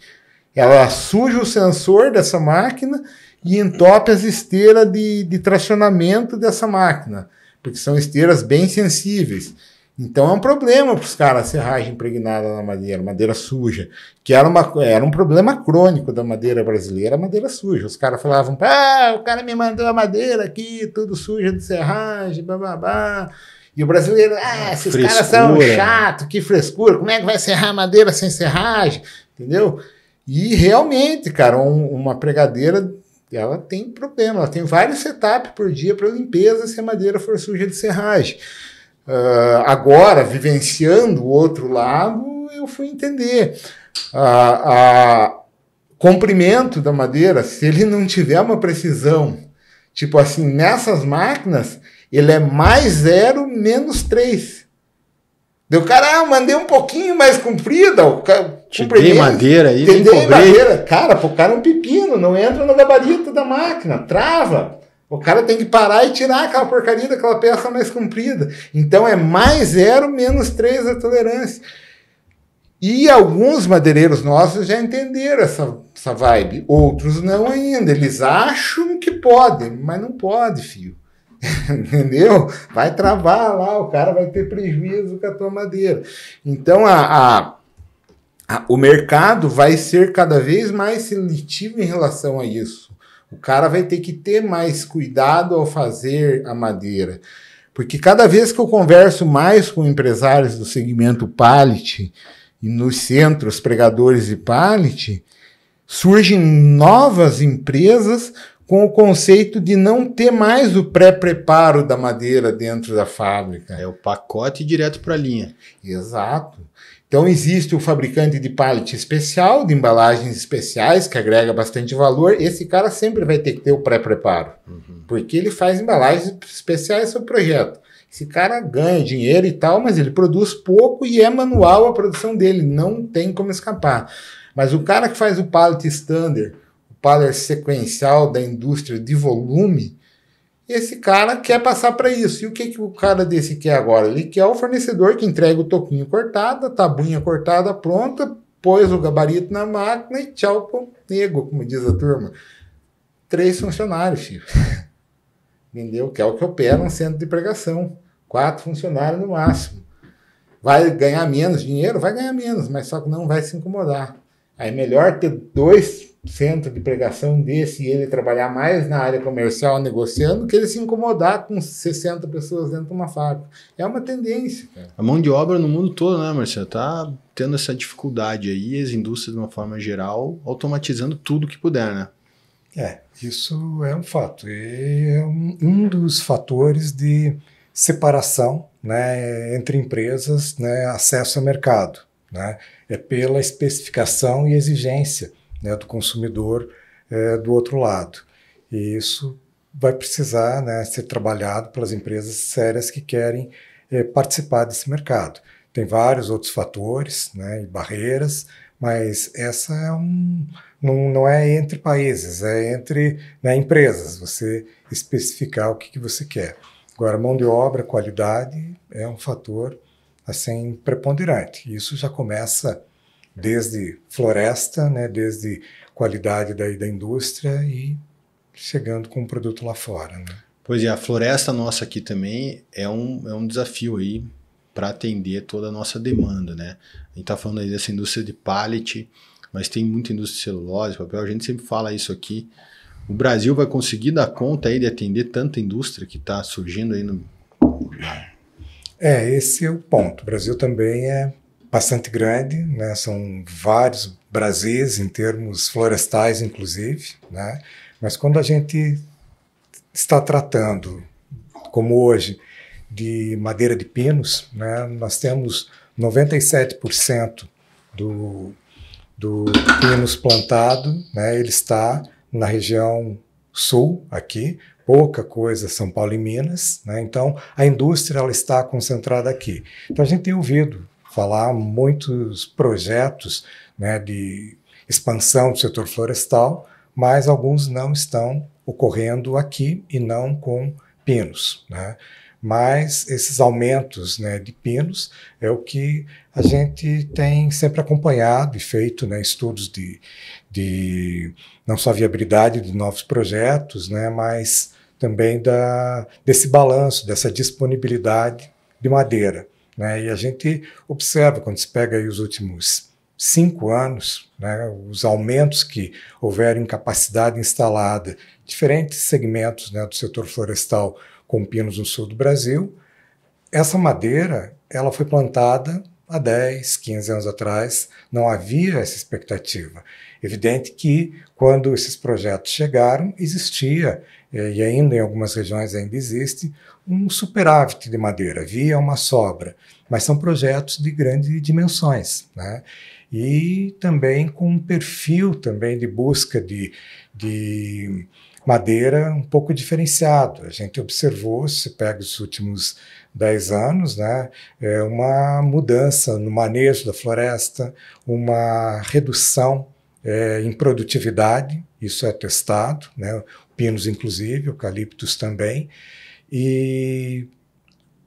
ela suja o sensor dessa máquina e entope as esteiras de, de tracionamento dessa máquina, porque são esteiras bem sensíveis. Então é um problema para os caras a serragem impregnada na madeira, madeira suja, que era, uma, era um problema crônico da madeira brasileira, a madeira suja. Os caras falavam, ah, o cara me mandou a madeira aqui, tudo suja de serragem, bababá. E o brasileiro, ah, ah esses frescura. caras são chato, que frescura, como é que vai serrar madeira sem serragem, entendeu? E realmente, cara, um, uma pregadeira ela tem problema, ela tem vários setups por dia para limpeza se a madeira for suja de serragem. Uh, agora, vivenciando o outro lado, eu fui entender. Ah, a comprimento da madeira, se ele não tiver uma precisão, tipo assim, nessas máquinas, ele é mais zero, menos três. Deu, cara, ah, mandei um pouquinho mais comprida. O madeira aí, tem madeira. Cara, pô, cara é um pepino, não entra no gabarito da máquina, trava. O cara tem que parar e tirar aquela porcaria daquela peça mais comprida. Então é mais zero, menos três a tolerância. E alguns madeireiros nossos já entenderam essa, essa vibe, outros não ainda. Eles acham que podem, mas não pode, filho. Entendeu? Vai travar lá, o cara vai ter prejuízo com a tua madeira. Então a, a o mercado vai ser cada vez mais seletivo em relação a isso. O cara vai ter que ter mais cuidado ao fazer a madeira. Porque cada vez que eu converso mais com empresários do segmento pallet e nos centros pregadores de pallet, surgem novas empresas com o conceito de não ter mais o pré-preparo da madeira dentro da fábrica. É o pacote direto para a linha. Exato. Então, existe o fabricante de pallet especial, de embalagens especiais, que agrega bastante valor. Esse cara sempre vai ter que ter o pré-preparo, uhum. porque ele faz embalagens especiais para o projeto. Esse cara ganha dinheiro e tal, mas ele produz pouco e é manual a produção dele, não tem como escapar. Mas o cara que faz o pallet standard, o pallet sequencial da indústria de volume, esse cara quer passar para isso. E o que, que o cara desse quer agora? Ele quer o fornecedor que entrega o toquinho cortado, a tabuinha cortada pronta, pôs o gabarito na máquina e tchau pro nego, como diz a turma. Três funcionários, filho. Entendeu? Que é o que opera um centro de pregação. Quatro funcionários no máximo. Vai ganhar menos dinheiro? Vai ganhar menos, mas só que não vai se incomodar. Aí é melhor ter dois centro de pregação desse e ele trabalhar mais na área comercial negociando que ele se incomodar com 60 pessoas dentro de uma fábrica. É uma tendência. Cara. A mão de obra no mundo todo, né, Marcelo? Tá tendo essa dificuldade aí, as indústrias de uma forma geral, automatizando tudo que puder, né? É, isso é um fato. E é um, um dos fatores de separação né, entre empresas, né, acesso ao mercado. Né? É pela especificação e exigência né, do consumidor é, do outro lado. E isso vai precisar né, ser trabalhado pelas empresas sérias que querem é, participar desse mercado. Tem vários outros fatores né, e barreiras, mas essa é um, não, não é entre países, é entre né, empresas, você especificar o que, que você quer. Agora, mão de obra, qualidade é um fator assim preponderante. Isso já começa desde floresta, né, desde qualidade daí da indústria e chegando com o produto lá fora. Né? Pois é, a floresta nossa aqui também é um, é um desafio aí para atender toda a nossa demanda, né? A gente está falando aí dessa indústria de pallet, mas tem muita indústria de celulose, papel, a gente sempre fala isso aqui. O Brasil vai conseguir dar conta aí de atender tanta indústria que está surgindo aí no... É, esse é o ponto. O Brasil também é bastante grande, né? são vários Brasis em termos florestais, inclusive, né? mas quando a gente está tratando, como hoje, de madeira de pinos, né? nós temos 97% do, do pinos plantado, né? ele está na região sul aqui, pouca coisa São Paulo e Minas, né? então a indústria ela está concentrada aqui. Então a gente tem ouvido falar muitos projetos né, de expansão do setor florestal, mas alguns não estão ocorrendo aqui e não com pinos. Né? Mas esses aumentos né, de pinos é o que a gente tem sempre acompanhado e feito né, estudos de, de não só viabilidade de novos projetos, né, mas também da, desse balanço, dessa disponibilidade de madeira. Né? E a gente observa, quando se pega os últimos cinco anos, né, os aumentos que houveram em capacidade instalada, diferentes segmentos né, do setor florestal com pinos no sul do Brasil, essa madeira ela foi plantada há 10, 15 anos atrás, não havia essa expectativa. Evidente que, quando esses projetos chegaram, existia é, e ainda em algumas regiões ainda existe, um superávit de madeira, via é uma sobra, mas são projetos de grandes dimensões, né? E também com um perfil também de busca de, de madeira um pouco diferenciado. A gente observou, se pega os últimos 10 anos, né, é uma mudança no manejo da floresta, uma redução é, em produtividade, isso é testado, né? pinos inclusive, eucaliptos também, e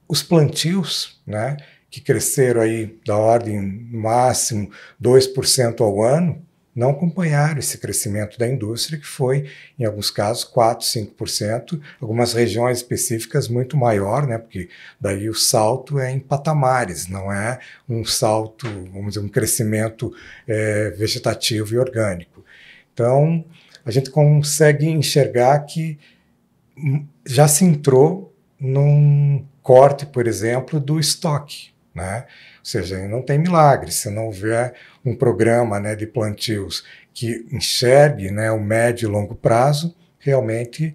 os plantios, né, que cresceram aí da ordem máximo 2% ao ano, não acompanharam esse crescimento da indústria, que foi, em alguns casos, 4%, 5%, algumas regiões específicas muito maior, né? porque daí o salto é em patamares, não é um salto, vamos dizer, um crescimento é, vegetativo e orgânico. Então, a gente consegue enxergar que já se entrou num corte, por exemplo, do estoque. Né? Ou seja, não tem milagre se não houver um programa né, de plantios que enxergue né, o médio e longo prazo, realmente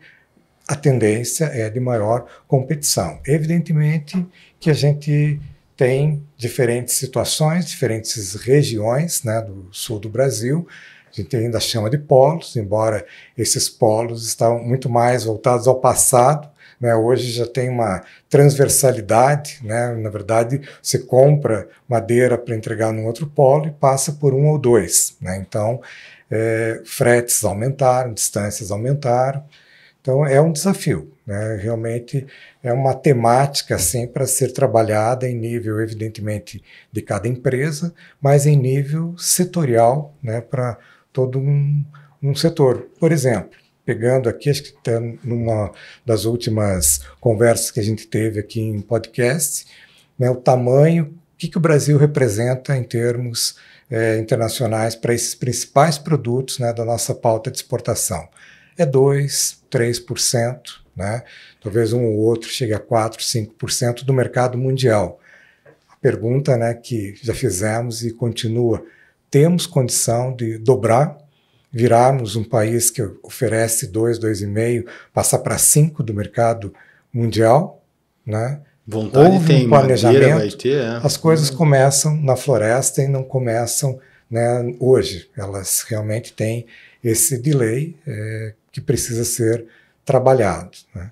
a tendência é de maior competição. Evidentemente que a gente tem diferentes situações, diferentes regiões né, do sul do Brasil, a gente ainda chama de polos, embora esses polos estão muito mais voltados ao passado. Né? Hoje já tem uma transversalidade, né? na verdade, você compra madeira para entregar num outro polo e passa por um ou dois. Né? Então, é, fretes aumentaram, distâncias aumentaram. Então, é um desafio. Né? Realmente é uma temática assim, para ser trabalhada em nível, evidentemente, de cada empresa, mas em nível setorial né? para todo um, um setor. Por exemplo, pegando aqui, acho que está numa das últimas conversas que a gente teve aqui em podcast, né, o tamanho, o que, que o Brasil representa em termos é, internacionais para esses principais produtos né, da nossa pauta de exportação. É 2, 3%, né? talvez um ou outro chegue a 4, 5% do mercado mundial. A pergunta né, que já fizemos e continua, temos condição de dobrar, virarmos um país que oferece 2, 2,5, passar para 5 do mercado mundial, né? Vontade Houve tem, um planejamento, vai ter, é. as coisas começam na floresta e não começam né, hoje. Elas realmente têm esse delay é, que precisa ser trabalhado. Né?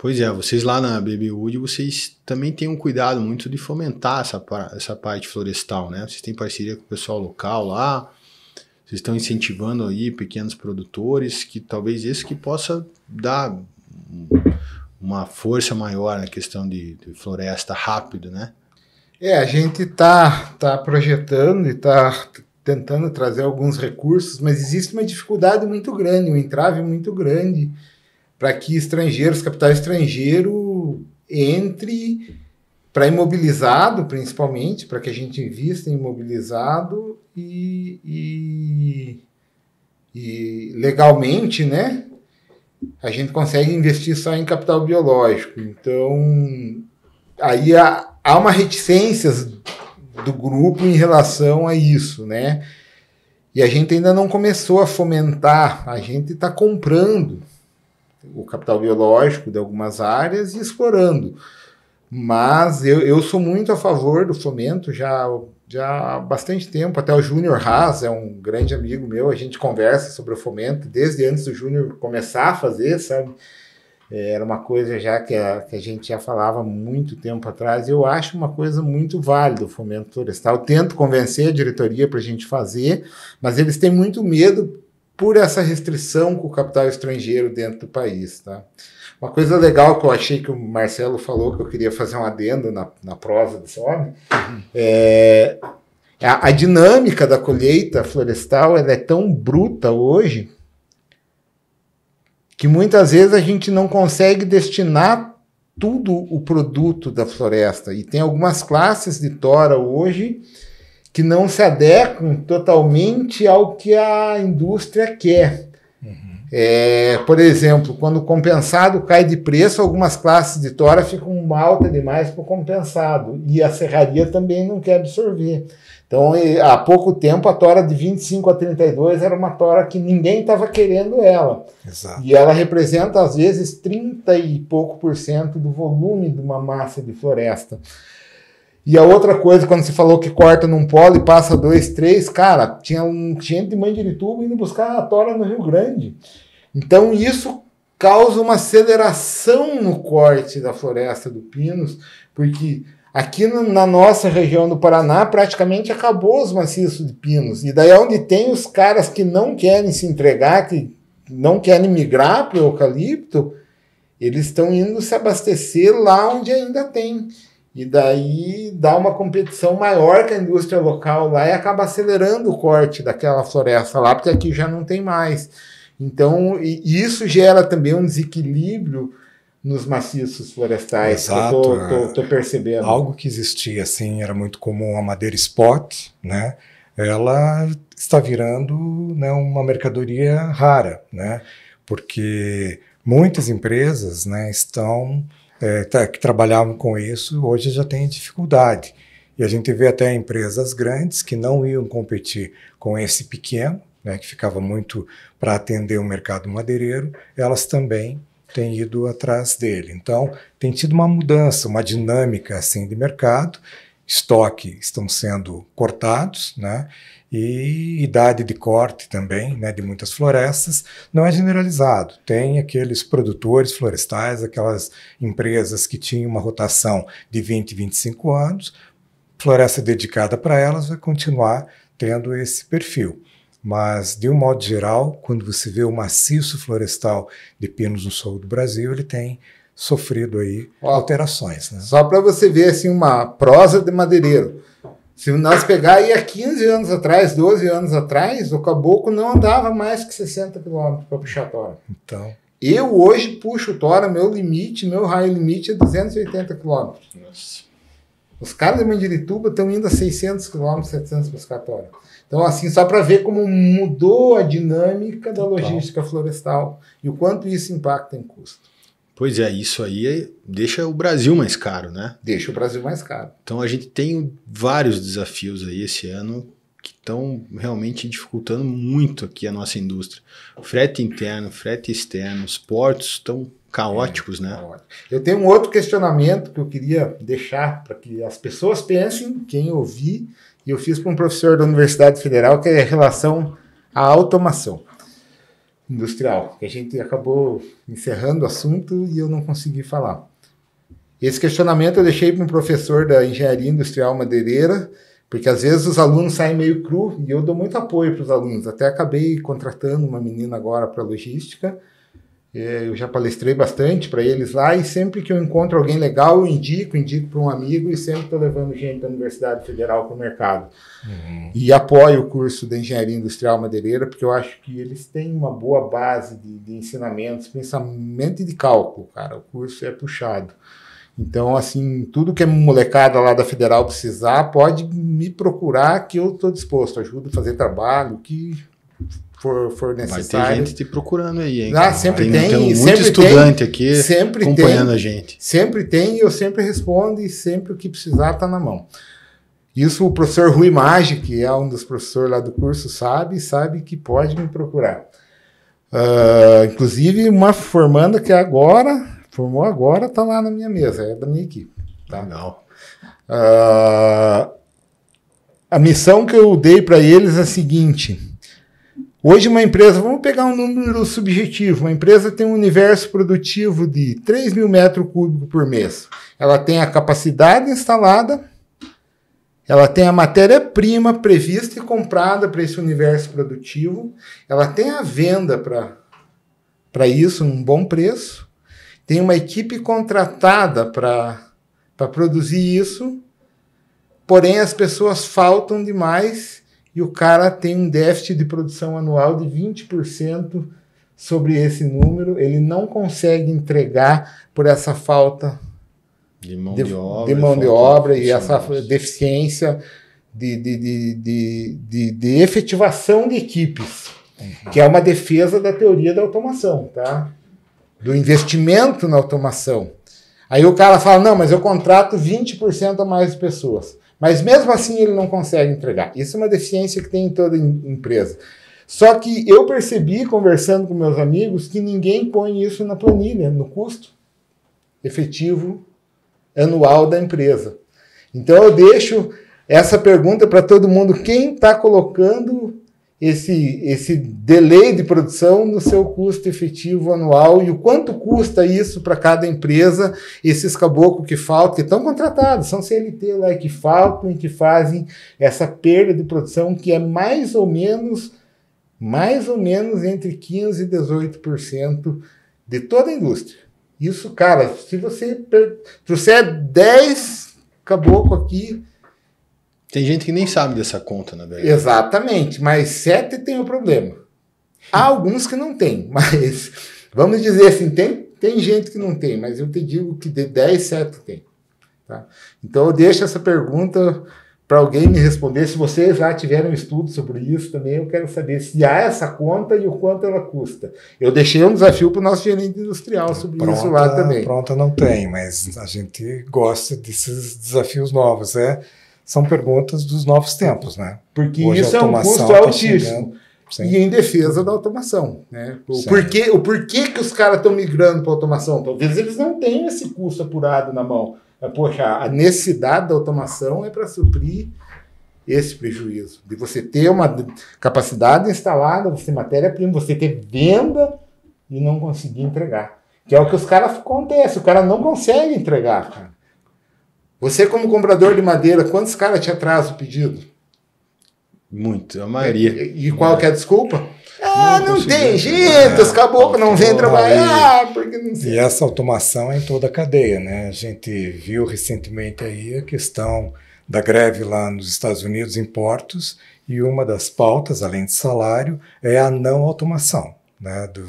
Pois é, vocês lá na Babywood, vocês também têm um cuidado muito de fomentar essa, essa parte florestal, né? Vocês têm parceria com o pessoal local lá, vocês estão incentivando aí pequenos produtores, que talvez isso que possa dar uma força maior na questão de, de floresta rápido, né? É, a gente está tá projetando e está tentando trazer alguns recursos, mas existe uma dificuldade muito grande, um entrave muito grande, para que estrangeiros, capital estrangeiro entre para imobilizado, principalmente, para que a gente invista em imobilizado e, e, e, legalmente, né? A gente consegue investir só em capital biológico. Então, aí há, há uma reticência do grupo em relação a isso, né? E a gente ainda não começou a fomentar, a gente está comprando o capital biológico de algumas áreas e explorando. Mas eu, eu sou muito a favor do fomento já, já há bastante tempo. Até o Júnior Haas é um grande amigo meu, a gente conversa sobre o fomento desde antes do Júnior começar a fazer, sabe? É, era uma coisa já que a, que a gente já falava muito tempo atrás. Eu acho uma coisa muito válida o fomento florestal. Eu tento convencer a diretoria para a gente fazer, mas eles têm muito medo por essa restrição com o capital estrangeiro dentro do país. Tá? Uma coisa legal que eu achei que o Marcelo falou, que eu queria fazer um adendo na, na prosa desse homem, uhum. é, a, a, dinâmica da colheita florestal Ela é tão bruta hoje que muitas vezes a gente não consegue destinar tudo o produto da floresta. E tem algumas classes de tora hoje que não se adequam totalmente ao que a indústria quer. Uhum. É, por exemplo, quando o compensado cai de preço, algumas classes de tora ficam alta demais para o compensado e a serraria também não quer absorver. Então, há pouco tempo, a tora de 25 a 32 era uma tora que ninguém estava querendo ela. Exato. E ela representa, às vezes, 30 e pouco por cento do volume de uma massa de floresta. E a outra coisa, quando você falou que corta num polo e passa dois, três, cara, tinha um cliente de Mandirituba indo buscar a tora no Rio Grande. Então isso causa uma aceleração no corte da floresta do Pinos, porque aqui na nossa região do Paraná praticamente acabou os maciços de pinos. E daí é onde tem os caras que não querem se entregar, que não querem migrar para o eucalipto, eles estão indo se abastecer lá onde ainda tem. E daí dá uma competição maior que a indústria local lá e acaba acelerando o corte daquela floresta lá, porque aqui já não tem mais. Então, isso gera também um desequilíbrio nos maciços florestais Exato, que eu estou é. tô, percebendo. Algo que existia assim, era muito comum a madeira spot, né? Ela está virando né, uma mercadoria rara, né? Porque muitas empresas né, estão é, tá, que trabalhavam com isso hoje já têm dificuldade. E a gente vê até empresas grandes que não iam competir com esse pequeno, né, que ficava muito para atender o mercado madeireiro, elas também têm ido atrás dele. Então, tem tido uma mudança, uma dinâmica assim de mercado. Estoque estão sendo cortados, né? e idade de corte também, né, de muitas florestas, não é generalizado. Tem aqueles produtores florestais, aquelas empresas que tinham uma rotação de 20, 25 anos, floresta dedicada para elas vai continuar tendo esse perfil. Mas, de um modo geral, quando você vê o maciço florestal de pinos no sul do Brasil, ele tem sofrido aí Ó, alterações. Né? Só para você ver assim, uma prosa de madeireiro. Se nós pegar há 15 anos atrás, 12 anos atrás, o caboclo não andava mais que 60 km para puxar a tora. Então. Eu hoje puxo tora, meu limite, meu raio limite é 280 km. Nossa. Os caras de Mandirituba estão indo a 600 km, 700 buscar tora. Então, assim, só para ver como mudou a dinâmica da logística florestal e o quanto isso impacta em custo. Pois é, isso aí é, deixa o Brasil mais caro, né? Deixa o Brasil mais caro. Então a gente tem vários desafios aí esse ano que estão realmente dificultando muito aqui a nossa indústria. Frete interno, frete externo, os portos estão caóticos, é, né? Caótico. Eu tenho um outro questionamento que eu queria deixar para que as pessoas pensem, quem ouvir, e eu fiz para um professor da Universidade Federal, que é a relação à automação industrial, que a gente acabou encerrando o assunto e eu não consegui falar. Esse questionamento eu deixei para um professor da engenharia industrial madeireira, porque às vezes os alunos saem meio cru e eu dou muito apoio para os alunos. Até acabei contratando uma menina agora para logística, é, eu já palestrei bastante para eles lá e sempre que eu encontro alguém legal, eu indico, indico para um amigo e sempre estou levando gente da Universidade Federal para o mercado. Uhum. E apoio o curso de Engenharia Industrial Madeireira, porque eu acho que eles têm uma boa base de, de ensinamentos, e de cálculo, cara. O curso é puxado. Então, assim, tudo que a molecada lá da Federal precisar, pode me procurar que eu estou disposto. Ajudo a fazer trabalho, que for, for necessário. Vai ter gente te procurando aí, hein? Ah, sempre tem. sempre muito estudante tem, aqui sempre acompanhando tem, a gente. Sempre tem e eu sempre respondo e sempre o que precisar está na mão. Isso o professor Rui Maggi, que é um dos professores lá do curso, sabe sabe que pode me procurar. Uh, inclusive, uma formanda que agora, formou agora, está lá na minha mesa, é da minha equipe. Tá? Legal. Uh, a missão que eu dei para eles é a seguinte: Hoje, uma empresa, vamos pegar um número subjetivo, uma empresa tem um universo produtivo de 3 mil metros cúbicos por mês. Ela tem a capacidade instalada, ela tem a matéria-prima prevista e comprada para esse universo produtivo, ela tem a venda para isso num bom preço, tem uma equipe contratada para produzir isso, porém as pessoas faltam demais e o cara tem um déficit de produção anual de 20% sobre esse número, ele não consegue entregar por essa falta de mão de, de obra, de mão de obra e essa deficiência de, de, de, de, efetivação de equipes, uhum. que é uma defesa da teoria da automação, tá? do investimento na automação. Aí o cara fala: não, mas eu contrato 20% a mais de pessoas. Mas mesmo assim ele não consegue entregar. Isso é uma deficiência que tem em toda empresa. Só que eu percebi, conversando com meus amigos, que ninguém põe isso na planilha, no custo efetivo anual da empresa. Então eu deixo essa pergunta para todo mundo: quem está colocando esse, esse delay de produção no seu custo efetivo anual e o quanto custa isso para cada empresa, esses caboclos que faltam, que estão contratados, são CLT lá, que faltam e que fazem essa perda de produção que é mais ou menos, mais ou menos entre 15% e 18% de toda a indústria. Isso, cara, se você trouxer 10 caboclos aqui, tem gente que nem sabe dessa conta, na verdade. Exatamente, mas sete tem o um problema. Há alguns que não tem, mas vamos dizer assim, tem, tem gente que não tem, mas eu te digo que de 10, 7 tem. Tá? Então eu deixo essa pergunta para alguém me responder. Se vocês já tiveram estudos estudo sobre isso também, eu quero saber se há essa conta e o quanto ela custa. Eu deixei um desafio para o nosso gerente industrial sobre pronta, isso lá também. Pronta não tem, mas a gente gosta desses desafios novos. É. Né? são perguntas dos novos tempos, né? Porque Hoje isso é um custo tá altíssimo. e em defesa da automação, né? O porquê, o porquê que os caras estão migrando para automação? Talvez eles não tenham esse custo apurado na mão. Poxa, a necessidade da automação é para suprir esse prejuízo de você ter uma capacidade instalada, você ter matéria-prima, você ter venda e não conseguir entregar. Que é o que os caras acontece, o cara não consegue entregar, cara. Você, como comprador de madeira, quantos caras te atrasam o pedido? Muito, a maioria. E, e qual é a desculpa? Ah, não, não tem jeito, os ah, caboclos não vêm trabalhar, porque não sei. E essa automação é em toda a cadeia, né? A gente viu recentemente aí a questão da greve lá nos Estados Unidos em portos, e uma das pautas, além de salário, é a não automação. Né? Do,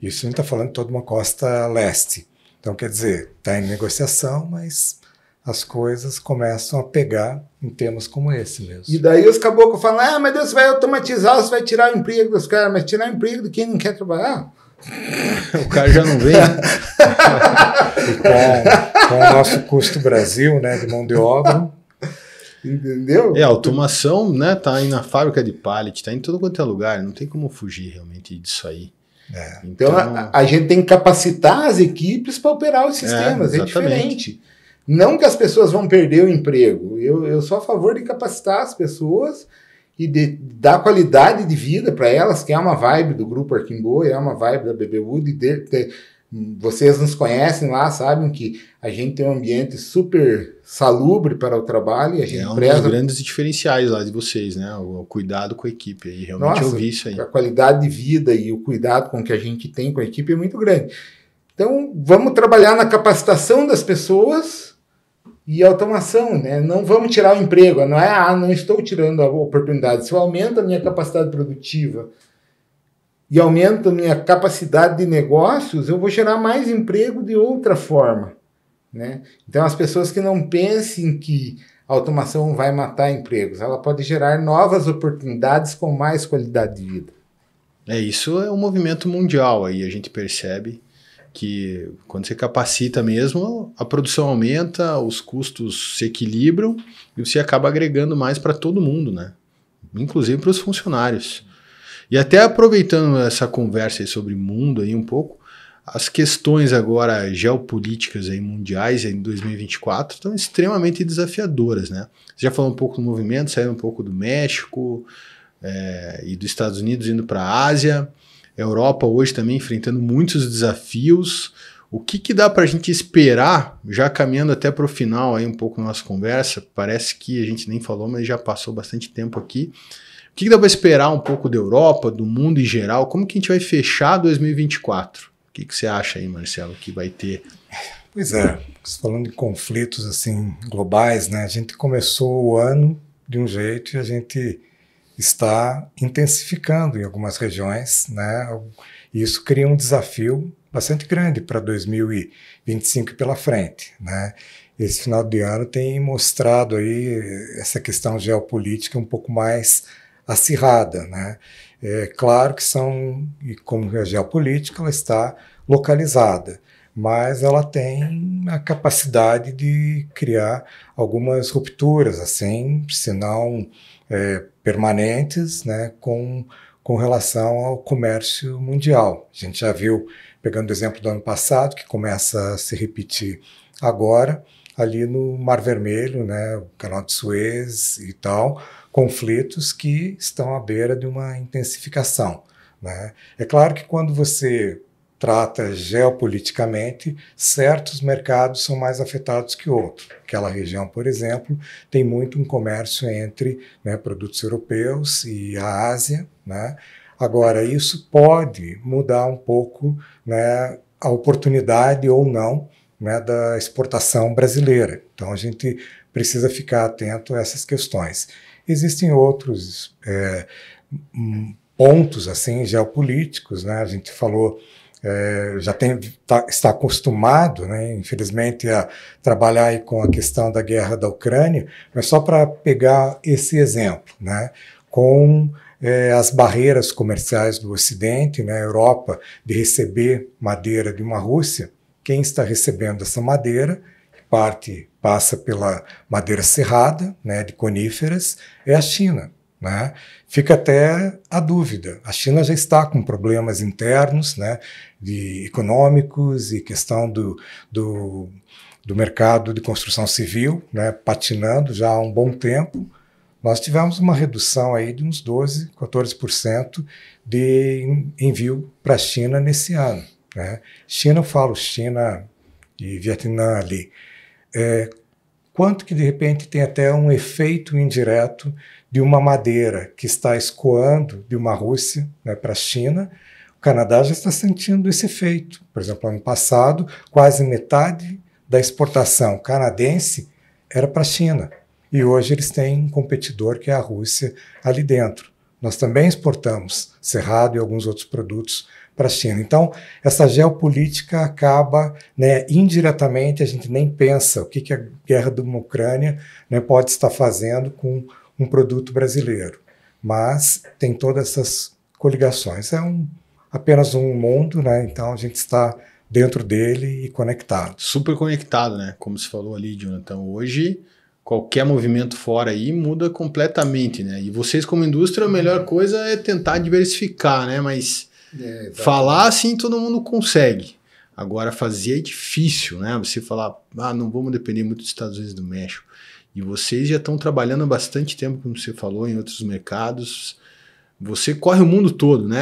isso a gente está falando de toda uma costa leste. Então, quer dizer, está em negociação, mas as coisas começam a pegar em temas como esse mesmo. E daí os caboclos falam: ah, mas Deus vai automatizar, você vai tirar o emprego dos caras, mas tirar o emprego de quem não quer trabalhar. o cara já não vem. Né? com, com o nosso custo Brasil, né, de mão de obra. Entendeu? É, a automação, né, tá aí na fábrica de pallet, tá em todo quanto é lugar, não tem como fugir realmente disso aí. É. Então, então a, a, gente tem que capacitar as equipes para operar os sistemas, é, é diferente. Não que as pessoas vão perder o emprego. Eu, eu sou a favor de capacitar as pessoas e de dar qualidade de vida para elas, que é uma vibe do grupo Arquimbo, é uma vibe da BB De, de, vocês nos conhecem lá, sabem que a gente tem um ambiente super salubre para o trabalho e a gente é um preza... dos grandes diferenciais lá de vocês, né? O, o cuidado com a equipe aí, realmente Nossa, eu vi isso aí. A qualidade de vida e o cuidado com que a gente tem com a equipe é muito grande. Então, vamos trabalhar na capacitação das pessoas e automação, né? Não vamos tirar o emprego, não é, ah, não estou tirando a oportunidade. Se eu aumento a minha capacidade produtiva e aumento a minha capacidade de negócios, eu vou gerar mais emprego de outra forma, né? Então, as pessoas que não pensem que a automação vai matar empregos, ela pode gerar novas oportunidades com mais qualidade de vida. É, isso é um movimento mundial aí, a gente percebe que quando você capacita mesmo, a produção aumenta, os custos se equilibram e você acaba agregando mais para todo mundo, né? Inclusive para os funcionários. E até aproveitando essa conversa sobre mundo aí um pouco, as questões agora geopolíticas aí mundiais em 2024 estão extremamente desafiadoras, né? Você já falou um pouco do movimento, saiu um pouco do México é, e dos Estados Unidos indo para a Ásia. Europa hoje também enfrentando muitos desafios. O que, que dá para a gente esperar, já caminhando até para o final aí um pouco da nossa conversa? Parece que a gente nem falou, mas já passou bastante tempo aqui. O que, que dá para esperar um pouco da Europa, do mundo em geral? Como que a gente vai fechar 2024? O que, que você acha aí, Marcelo, que vai ter? Pois é, falando de conflitos assim globais, né? A gente começou o ano de um jeito e a gente está intensificando em algumas regiões, né? isso cria um desafio bastante grande para 2025 e pela frente, né? Esse final de ano tem mostrado aí essa questão geopolítica um pouco mais acirrada, né? É claro que são, e como a é geopolítica, ela está localizada, mas ela tem a capacidade de criar algumas rupturas, assim, se não é, permanentes né, com, com relação ao comércio mundial. A gente já viu, pegando o exemplo do ano passado, que começa a se repetir agora, ali no Mar Vermelho, né, o Canal de Suez e tal, conflitos que estão à beira de uma intensificação. Né? É claro que quando você trata geopoliticamente, certos mercados são mais afetados que outros. Aquela região, por exemplo, tem muito um comércio entre né, produtos europeus e a Ásia. Né? Agora, isso pode mudar um pouco né, a oportunidade ou não né, da exportação brasileira. Então, a gente precisa ficar atento a essas questões. Existem outros é, pontos assim geopolíticos, né? A gente falou é, já tem, tá, está acostumado, né, infelizmente, a trabalhar com a questão da guerra da Ucrânia, mas só para pegar esse exemplo, né, com é, as barreiras comerciais do Ocidente, na né, Europa, de receber madeira de uma Rússia, quem está recebendo essa madeira, parte passa pela madeira serrada, né, de coníferas, é a China. Né? fica até a dúvida. A China já está com problemas internos, né, de econômicos e questão do, do, do mercado de construção civil, né, patinando já há um bom tempo. Nós tivemos uma redução aí de uns 12, 14% de envio para a China nesse ano. Né? China, eu falo China e Vietnã ali. É, quanto que de repente tem até um efeito indireto de uma madeira que está escoando de uma Rússia né, para a China. O Canadá já está sentindo esse efeito. Por exemplo, ano passado, quase metade da exportação canadense era para a China. E hoje eles têm um competidor que é a Rússia ali dentro. Nós também exportamos cerrado e alguns outros produtos para a China. Então, essa geopolítica acaba né, indiretamente, a gente nem pensa o que, que a guerra da Ucrânia né, pode estar fazendo com um produto brasileiro. Mas tem todas essas coligações. É um, apenas um mundo, né? então a gente está dentro dele e conectado. Super conectado, né? Como se falou ali, Jonathan. Hoje, qualquer movimento fora aí muda completamente, né? E vocês, como indústria, a melhor coisa é tentar diversificar, né? Mas é, falar assim todo mundo consegue. Agora fazer é difícil, né? Você falar, ah, não vamos depender muito dos Estados Unidos do México. E vocês já estão trabalhando há bastante tempo, como você falou, em outros mercados. Você corre o mundo todo, né?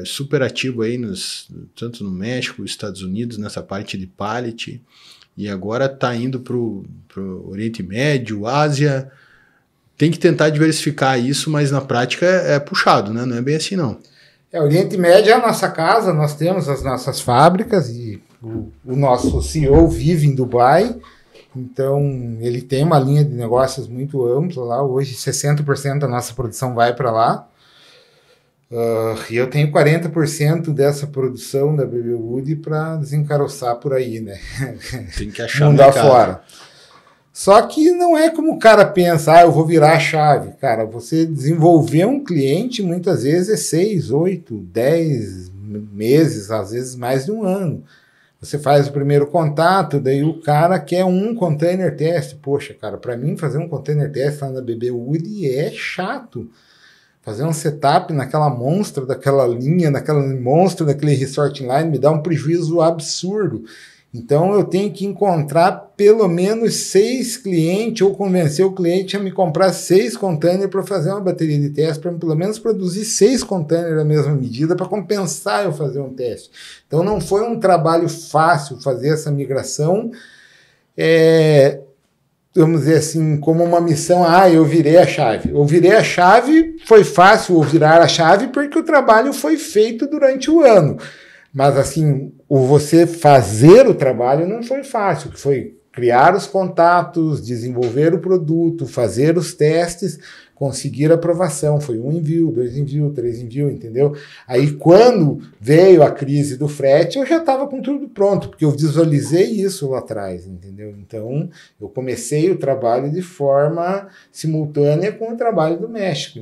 É super ativo aí, nos, tanto no México, Estados Unidos, nessa parte de pallet. E agora está indo para o Oriente Médio, Ásia. Tem que tentar diversificar isso, mas na prática é, é puxado, né? Não é bem assim, não. É, Oriente Médio é a nossa casa, nós temos as nossas fábricas e o, o nosso CEO vive em Dubai, então ele tem uma linha de negócios muito ampla lá. Hoje 60% da nossa produção vai para lá. Uh, e eu tenho 40% dessa produção da Wood para desencaroçar por aí, né? Tem que achar Mudar mercado. Só que não é como o cara pensa, ah, eu vou virar a chave. Cara, você desenvolver um cliente muitas vezes é 6, 8, 10 meses, às vezes mais de um ano. Você faz o primeiro contato, daí o cara quer um container test. Poxa, cara, para mim fazer um container test lá na BBU ele é chato. Fazer um setup naquela monstra, daquela linha, naquela monstro, daquele resort line me dá um prejuízo absurdo. Então eu tenho que encontrar pelo menos seis clientes ou convencer o cliente a me comprar seis containers para fazer uma bateria de teste, para pelo menos produzir seis containers da mesma medida para compensar eu fazer um teste. Então não foi um trabalho fácil fazer essa migração. É, vamos dizer assim, como uma missão, ah, eu virei a chave. Eu virei a chave, foi fácil virar a chave porque o trabalho foi feito durante o ano. Mas assim, o você fazer o trabalho não foi fácil, que foi criar os contatos, desenvolver o produto, fazer os testes, conseguir aprovação. Foi um envio, dois envios, três envios, entendeu? Aí quando veio a crise do frete, eu já estava com tudo pronto, porque eu visualizei isso lá atrás, entendeu? Então eu comecei o trabalho de forma simultânea com o trabalho do México.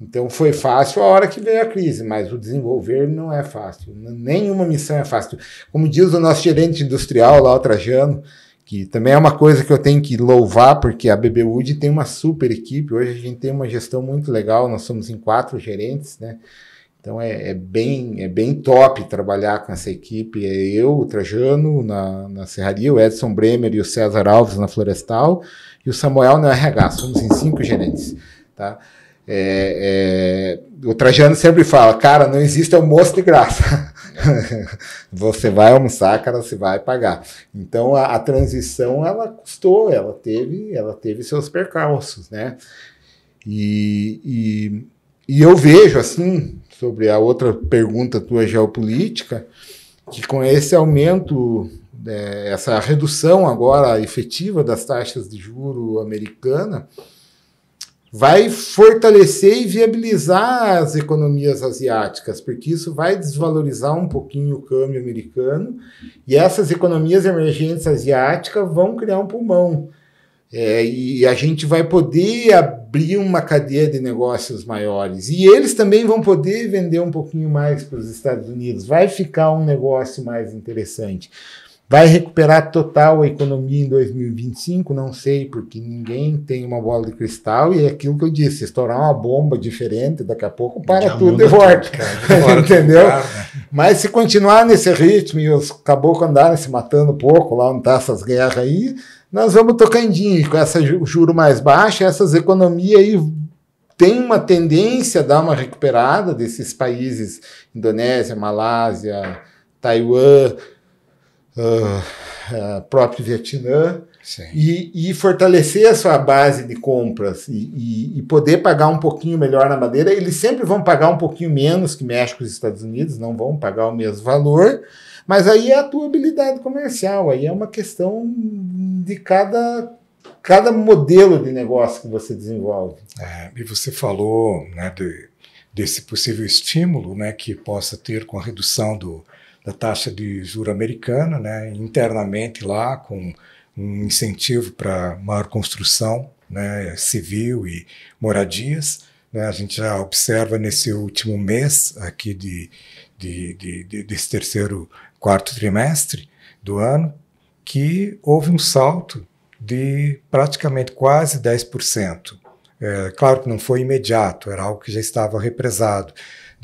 Então foi fácil a hora que veio a crise, mas o desenvolver não é fácil. Nenhuma missão é fácil. Como diz o nosso gerente industrial lá, o Trajano, que também é uma coisa que eu tenho que louvar, porque a BBUD tem uma super equipe. Hoje a gente tem uma gestão muito legal, nós somos em quatro gerentes, né? Então é, é bem, é bem top trabalhar com essa equipe. É eu, o Trajano na, na Serraria, o Edson Bremer e o César Alves na Florestal, e o Samuel na RH. Somos em cinco gerentes, tá? É, é, o Trajano sempre fala, cara, não existe almoço de graça. você vai almoçar, cara, você vai pagar. Então a, a, transição ela custou, ela teve, ela teve seus percalços, né? E, e, e eu vejo assim sobre a outra pergunta tua geopolítica que com esse aumento, é, essa redução agora efetiva das taxas de juro americana, vai fortalecer e viabilizar as economias asiáticas, porque isso vai desvalorizar um pouquinho o câmbio americano e essas economias emergentes asiáticas vão criar um pulmão. É, e a gente vai poder abrir uma cadeia de negócios maiores. E eles também vão poder vender um pouquinho mais para os Estados Unidos. Vai ficar um negócio mais interessante. Vai recuperar total a economia em 2025? Não sei, porque ninguém tem uma bola de cristal e é aquilo que eu disse: estourar uma bomba diferente, daqui a pouco para Já tudo e volta. Entendeu? Cara, né? Mas se continuar nesse ritmo e os caboclos andarem se matando um pouco, lá onde tá essas guerras aí, nós vamos tocandinho. Com essa juro mais baixo, essas economias aí tem uma tendência a dar uma recuperada desses países, Indonésia, Malásia, Taiwan ah, ah, próprio Vietnã e, e, fortalecer a sua base de compras e, e, e, poder pagar um pouquinho melhor na madeira. Eles sempre vão pagar um pouquinho menos que México e Estados Unidos, não vão pagar o mesmo valor, mas aí é a tua habilidade comercial, aí é uma questão de cada cada modelo de negócio que você desenvolve. É, e você falou né, de, desse possível estímulo né, que possa ter com a redução do, da taxa de juro americana, né, internamente lá, com um incentivo para maior construção né, civil e moradias. Né, a gente já observa nesse último mês aqui de, de, de, de desse terceiro, quarto trimestre do ano, que houve um salto de praticamente quase 10%. É, claro que não foi imediato, era algo que já estava represado,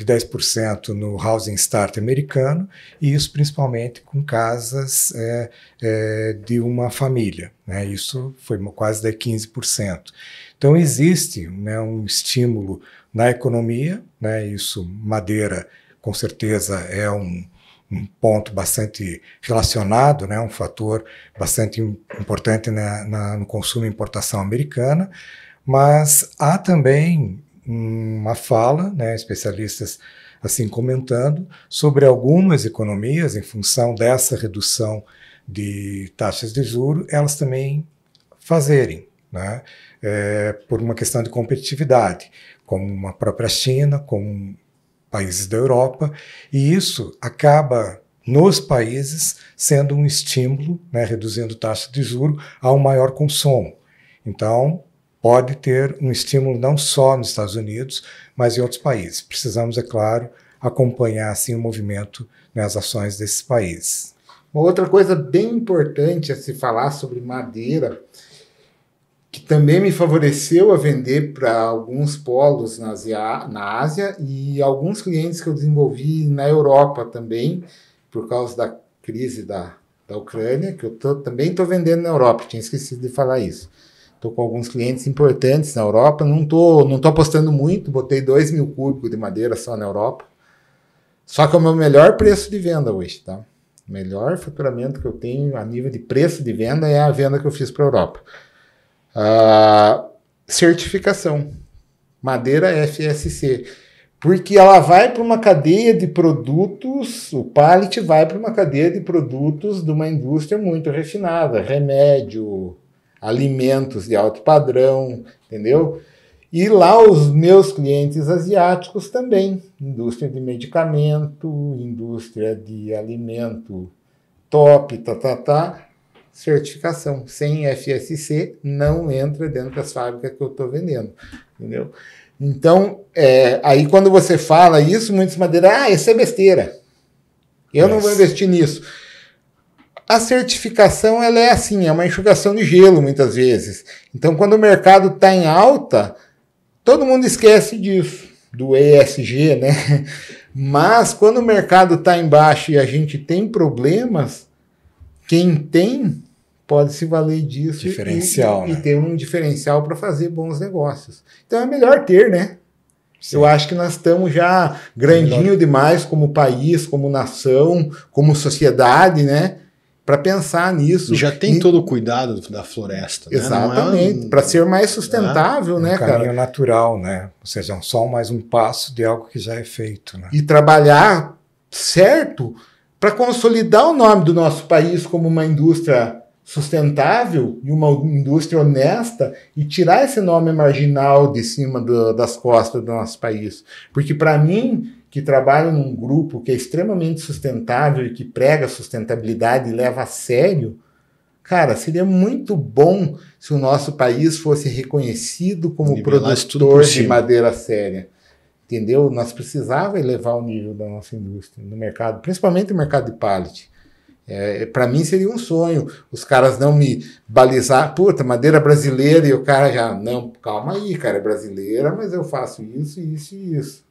de 10% no housing start americano, e isso principalmente com casas é, é, de uma família. Né? Isso foi quase de 15%. Então, existe né, um estímulo na economia, né? isso, madeira, com certeza, é um, um ponto bastante relacionado, né, um fator bastante importante na, né? na, no consumo e importação americana, mas há também uma fala, né, especialistas assim comentando, sobre algumas economias, em função dessa redução de taxas de juro, elas também fazerem, né, é, por uma questão de competitividade, como a própria China, como países da Europa, e isso acaba nos países sendo um estímulo, né, reduzindo taxa de juro, a um maior consumo. Então, pode ter um estímulo não só nos Estados Unidos, mas em outros países. Precisamos, é claro, acompanhar assim o movimento nas né, ações desses países. Uma outra coisa bem importante a se falar sobre madeira, que também me favoreceu a vender para alguns polos na Ásia, na Ásia e alguns clientes que eu desenvolvi na Europa também, por causa da crise da, da Ucrânia, que eu tô, também estou vendendo na Europa, tinha esquecido de falar isso. Estou com alguns clientes importantes na Europa. Não estou não tô apostando muito, botei 2 mil cúbicos de madeira só na Europa. Só que é o meu melhor preço de venda hoje, tá? O melhor faturamento que eu tenho a nível de preço de venda é a venda que eu fiz para a Europa. Uh, certificação. Madeira FSC. Porque ela vai para uma cadeia de produtos, o pallet vai para uma cadeia de produtos de uma indústria muito refinada, remédio, alimentos de alto padrão, entendeu? E lá os meus clientes asiáticos também, indústria de medicamento, indústria de alimento top, tá, tá, tá, certificação. Sem FSC não entra dentro das fábricas que eu estou vendendo, entendeu? Então, é, aí quando você fala isso, muitos madeiras, ah, isso é besteira. Eu não vou investir nisso. A certificação ela é assim, é uma enxugação de gelo muitas vezes. Então, quando o mercado está em alta, todo mundo esquece disso, do ESG, né? Mas quando o mercado está em baixo e a gente tem problemas, quem tem pode se valer disso diferencial, e, né? e ter um diferencial para fazer bons negócios. Então é melhor ter, né? Sim. Eu acho que nós estamos já é grandinho é demais como país, como nação, como sociedade, né? para pensar nisso. Já tem e... todo o cuidado da floresta. Né? É Exatamente. É Para ser mais sustentável, é. é né, um cara? caminho natural, né? Ou seja, só mais um passo de algo que já é feito. Né? E trabalhar certo para consolidar o nome do nosso país como uma indústria sustentável e uma indústria honesta e tirar esse nome marginal de cima do, das costas do nosso país. Porque, para mim, que trabalham num grupo que é extremamente sustentável e que prega sustentabilidade e leva a sério, cara, seria muito bom se o nosso país fosse reconhecido como produtor de madeira séria. Entendeu? Nós precisava elevar o nível da nossa indústria no mercado, principalmente no mercado de pallet. É, é para mim seria um sonho os caras não me balizar, puta, madeira brasileira, e o cara já, não, calma aí, cara, é brasileira, mas eu faço isso, isso e isso.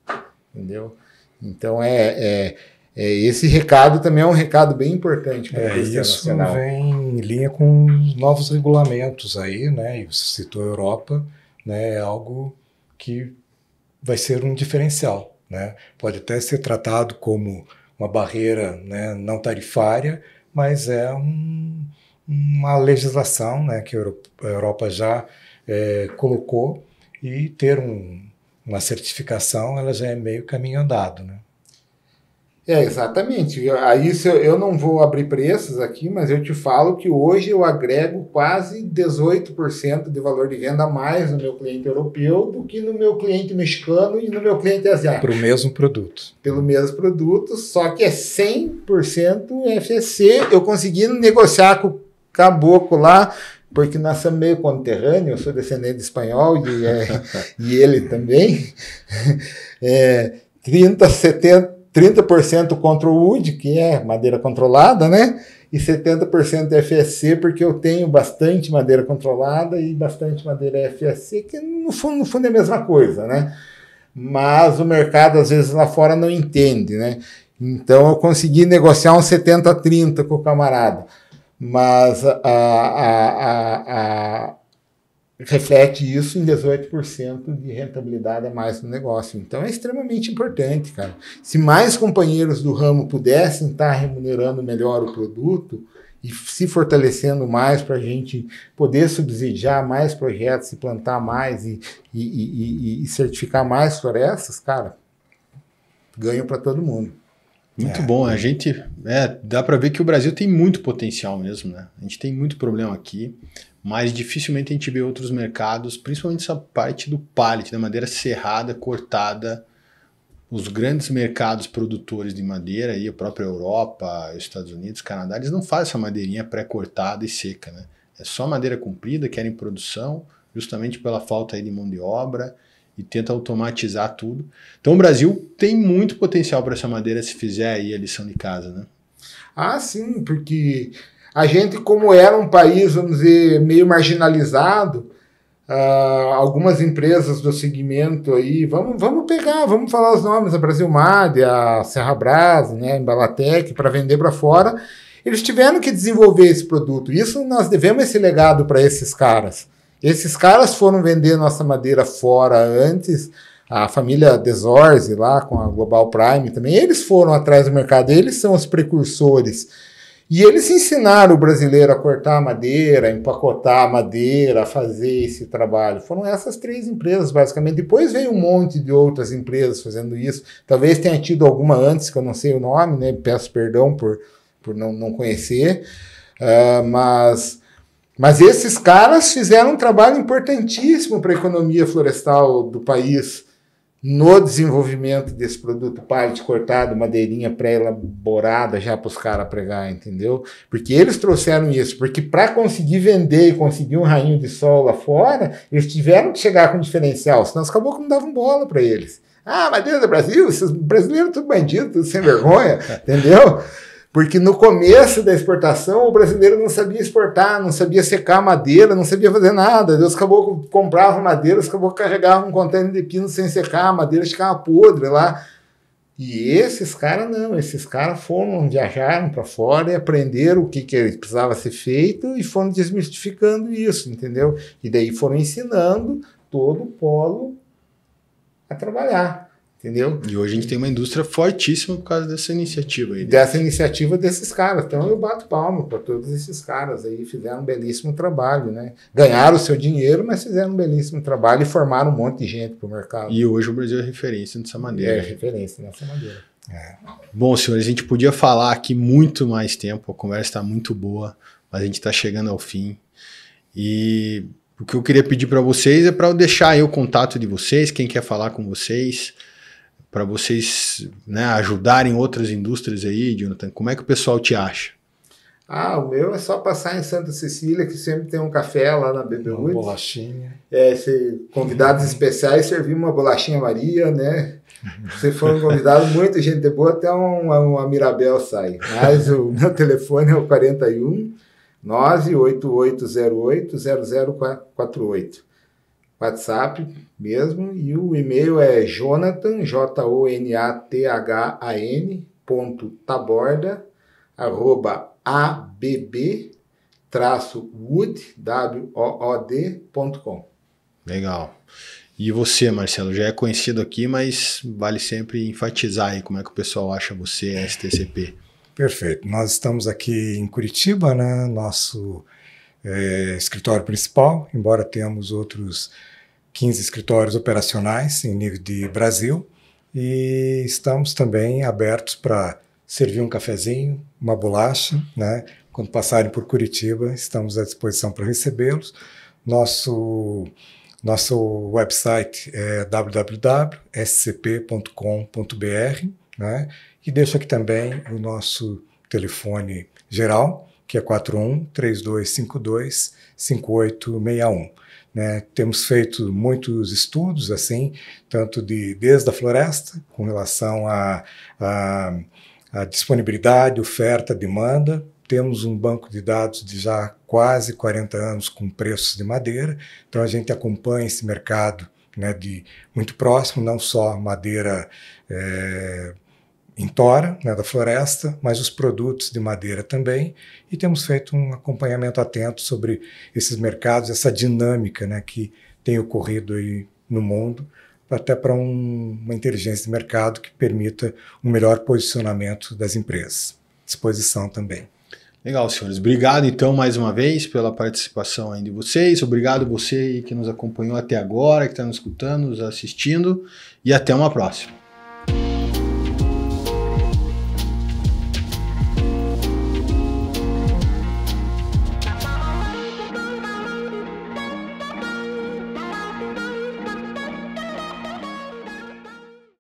Entendeu? Então é, é, é, esse recado também é um recado bem importante para é, a indústria isso nacional. vem em linha com os novos regulamentos aí, né? E você citou a Europa, né? É algo que vai ser um diferencial, né? Pode até ser tratado como uma barreira, né? Não tarifária, mas é um, uma legislação, né? Que a Europa já é, colocou e ter um uma certificação ela já é meio caminho andado, né? É, exatamente. Aí eu, eu não vou abrir preços aqui, mas eu te falo que hoje eu agrego quase 18% de valor de venda a mais no meu cliente europeu do que no meu cliente mexicano e no meu cliente asiático. Para o mesmo produto. Pelo mesmo produto, só que é 100% FSC. Eu consegui negociar com o caboclo lá, porque nós somos meio conterrâneos, eu sou descendente espanhol e, é, e ele também. É, 30, 70, 30% contra o Wood, que é madeira controlada, né? E 70% FSC, porque eu tenho bastante madeira controlada e bastante madeira FSC, que no fundo, no fundo é a mesma coisa, né? Mas o mercado, às vezes, lá fora não entende, né? Então eu consegui negociar um 70-30 com o camarada mas a, a, a, reflete isso em 18% de rentabilidade a mais no negócio. Então é extremamente importante, cara. Se mais companheiros do ramo pudessem estar remunerando melhor o produto e se fortalecendo mais para a gente poder subsidiar mais projetos e plantar mais e, e, e, e certificar mais florestas, cara, ganho para todo mundo. Muito é, bom. A gente. É, dá para ver que o Brasil tem muito potencial mesmo, né? A gente tem muito problema aqui, mas dificilmente a gente vê outros mercados, principalmente essa parte do pallet, da madeira serrada, cortada. Os grandes mercados produtores de madeira, aí, a própria Europa, os Estados Unidos, Canadá, eles não fazem essa madeirinha pré-cortada e seca, né? É só madeira comprida, querem produção, justamente pela falta aí de mão de obra e tenta automatizar tudo. Então o Brasil tem muito potencial para essa madeira se fizer aí a lição de casa, né? Ah, sim, porque a gente, como era um país, vamos dizer, meio marginalizado, uh, algumas empresas do segmento aí, vamos, vamos pegar, vamos falar os nomes, a Brasilmade, a Serra Brás, né, a Embalatec, para vender para fora, eles tiveram que desenvolver esse produto. Isso nós devemos esse legado para esses caras. Esses caras foram vender nossa madeira fora antes, a família Desorze lá com a Global Prime também, eles foram atrás do mercado, eles são os precursores. E eles ensinaram o brasileiro a cortar a madeira, empacotar a madeira, a fazer esse trabalho. Foram essas três empresas, basicamente. Depois veio um monte de outras empresas fazendo isso. Talvez tenha tido alguma antes, que eu não sei o nome, né? Peço perdão por, por não, não conhecer. Uh, mas mas esses caras fizeram um trabalho importantíssimo para a economia florestal do país no desenvolvimento desse produto pallet cortado, madeirinha pré-elaborada já para os caras pregar, entendeu? Porque eles trouxeram isso, porque para conseguir vender e conseguir um rainho de sol lá fora, eles tiveram que chegar com diferencial, senão acabou que não davam bola para eles. Ah, mas do Brasil, esses brasileiros tudo bandido, tudo sem vergonha, entendeu? Porque no começo da exportação, o brasileiro não sabia exportar, não sabia secar madeira, não sabia fazer nada. Deus acabou comprava madeira, os acabou carregava um contêiner de pino sem secar, a madeira ficava podre lá. E esses caras não, esses caras foram, viajaram para fora e aprenderam o que, que precisava ser feito e foram desmistificando isso, entendeu? E daí foram ensinando todo o polo a trabalhar. Entendeu? E hoje a gente tem uma indústria fortíssima por causa dessa iniciativa aí. Dessa iniciativa desses caras. Então eu bato palma para todos esses caras aí, fizeram um belíssimo trabalho, né? Ganharam o seu dinheiro, mas fizeram um belíssimo trabalho e formaram um monte de gente para o mercado. E hoje o Brasil é referência dessa maneira. É referência dessa maneira. É. Bom, senhores, a gente podia falar aqui muito mais tempo, a conversa está muito boa, mas a gente está chegando ao fim. E o que eu queria pedir para vocês é para deixar aí o contato de vocês, quem quer falar com vocês para vocês né, ajudarem outras indústrias aí, Jonathan? Como é que o pessoal te acha? Ah, o meu é só passar em Santa Cecília, que sempre tem um café lá na BB Uma bolachinha. É, se convidados especiais, servir uma bolachinha Maria, né? você foi um convidado, muita gente boa, até uma, uma Mirabel sai. Mas o meu telefone é o 41 98808 0048. WhatsApp mesmo, e o e-mail é jonathan, J-O-N-A-T-H-A-N, ponto taborda, arroba b traço wood, W-O-O-D, ponto com. Legal. E você, Marcelo, já é conhecido aqui, mas vale sempre enfatizar aí como é que o pessoal acha você, STCP. Perfeito. Nós estamos aqui em Curitiba, né? Nosso é, escritório principal, embora tenhamos outros 15 escritórios operacionais em nível de Brasil e estamos também abertos para servir um cafezinho, uma bolacha, né? Quando passarem por Curitiba, estamos à disposição para recebê-los. Nosso nosso website é www.scp.com.br, né? E deixo aqui também o nosso telefone geral, que é 41 3252 5861. Né? Temos feito muitos estudos assim, tanto de desde a floresta com relação à a, a, a, disponibilidade, oferta, demanda. Temos um banco de dados de já quase 40 anos com preços de madeira, então a gente acompanha esse mercado né, de muito próximo, não só madeira é, em tora, né, da floresta, mas os produtos de madeira também, e temos feito um acompanhamento atento sobre esses mercados, essa dinâmica né, que tem ocorrido aí no mundo, até para um, uma inteligência de mercado que permita um melhor posicionamento das empresas. Disposição também. Legal, senhores. Obrigado, então, mais uma vez pela participação aí de vocês. Obrigado você que nos acompanhou até agora, que está nos escutando, nos assistindo. E até uma próxima.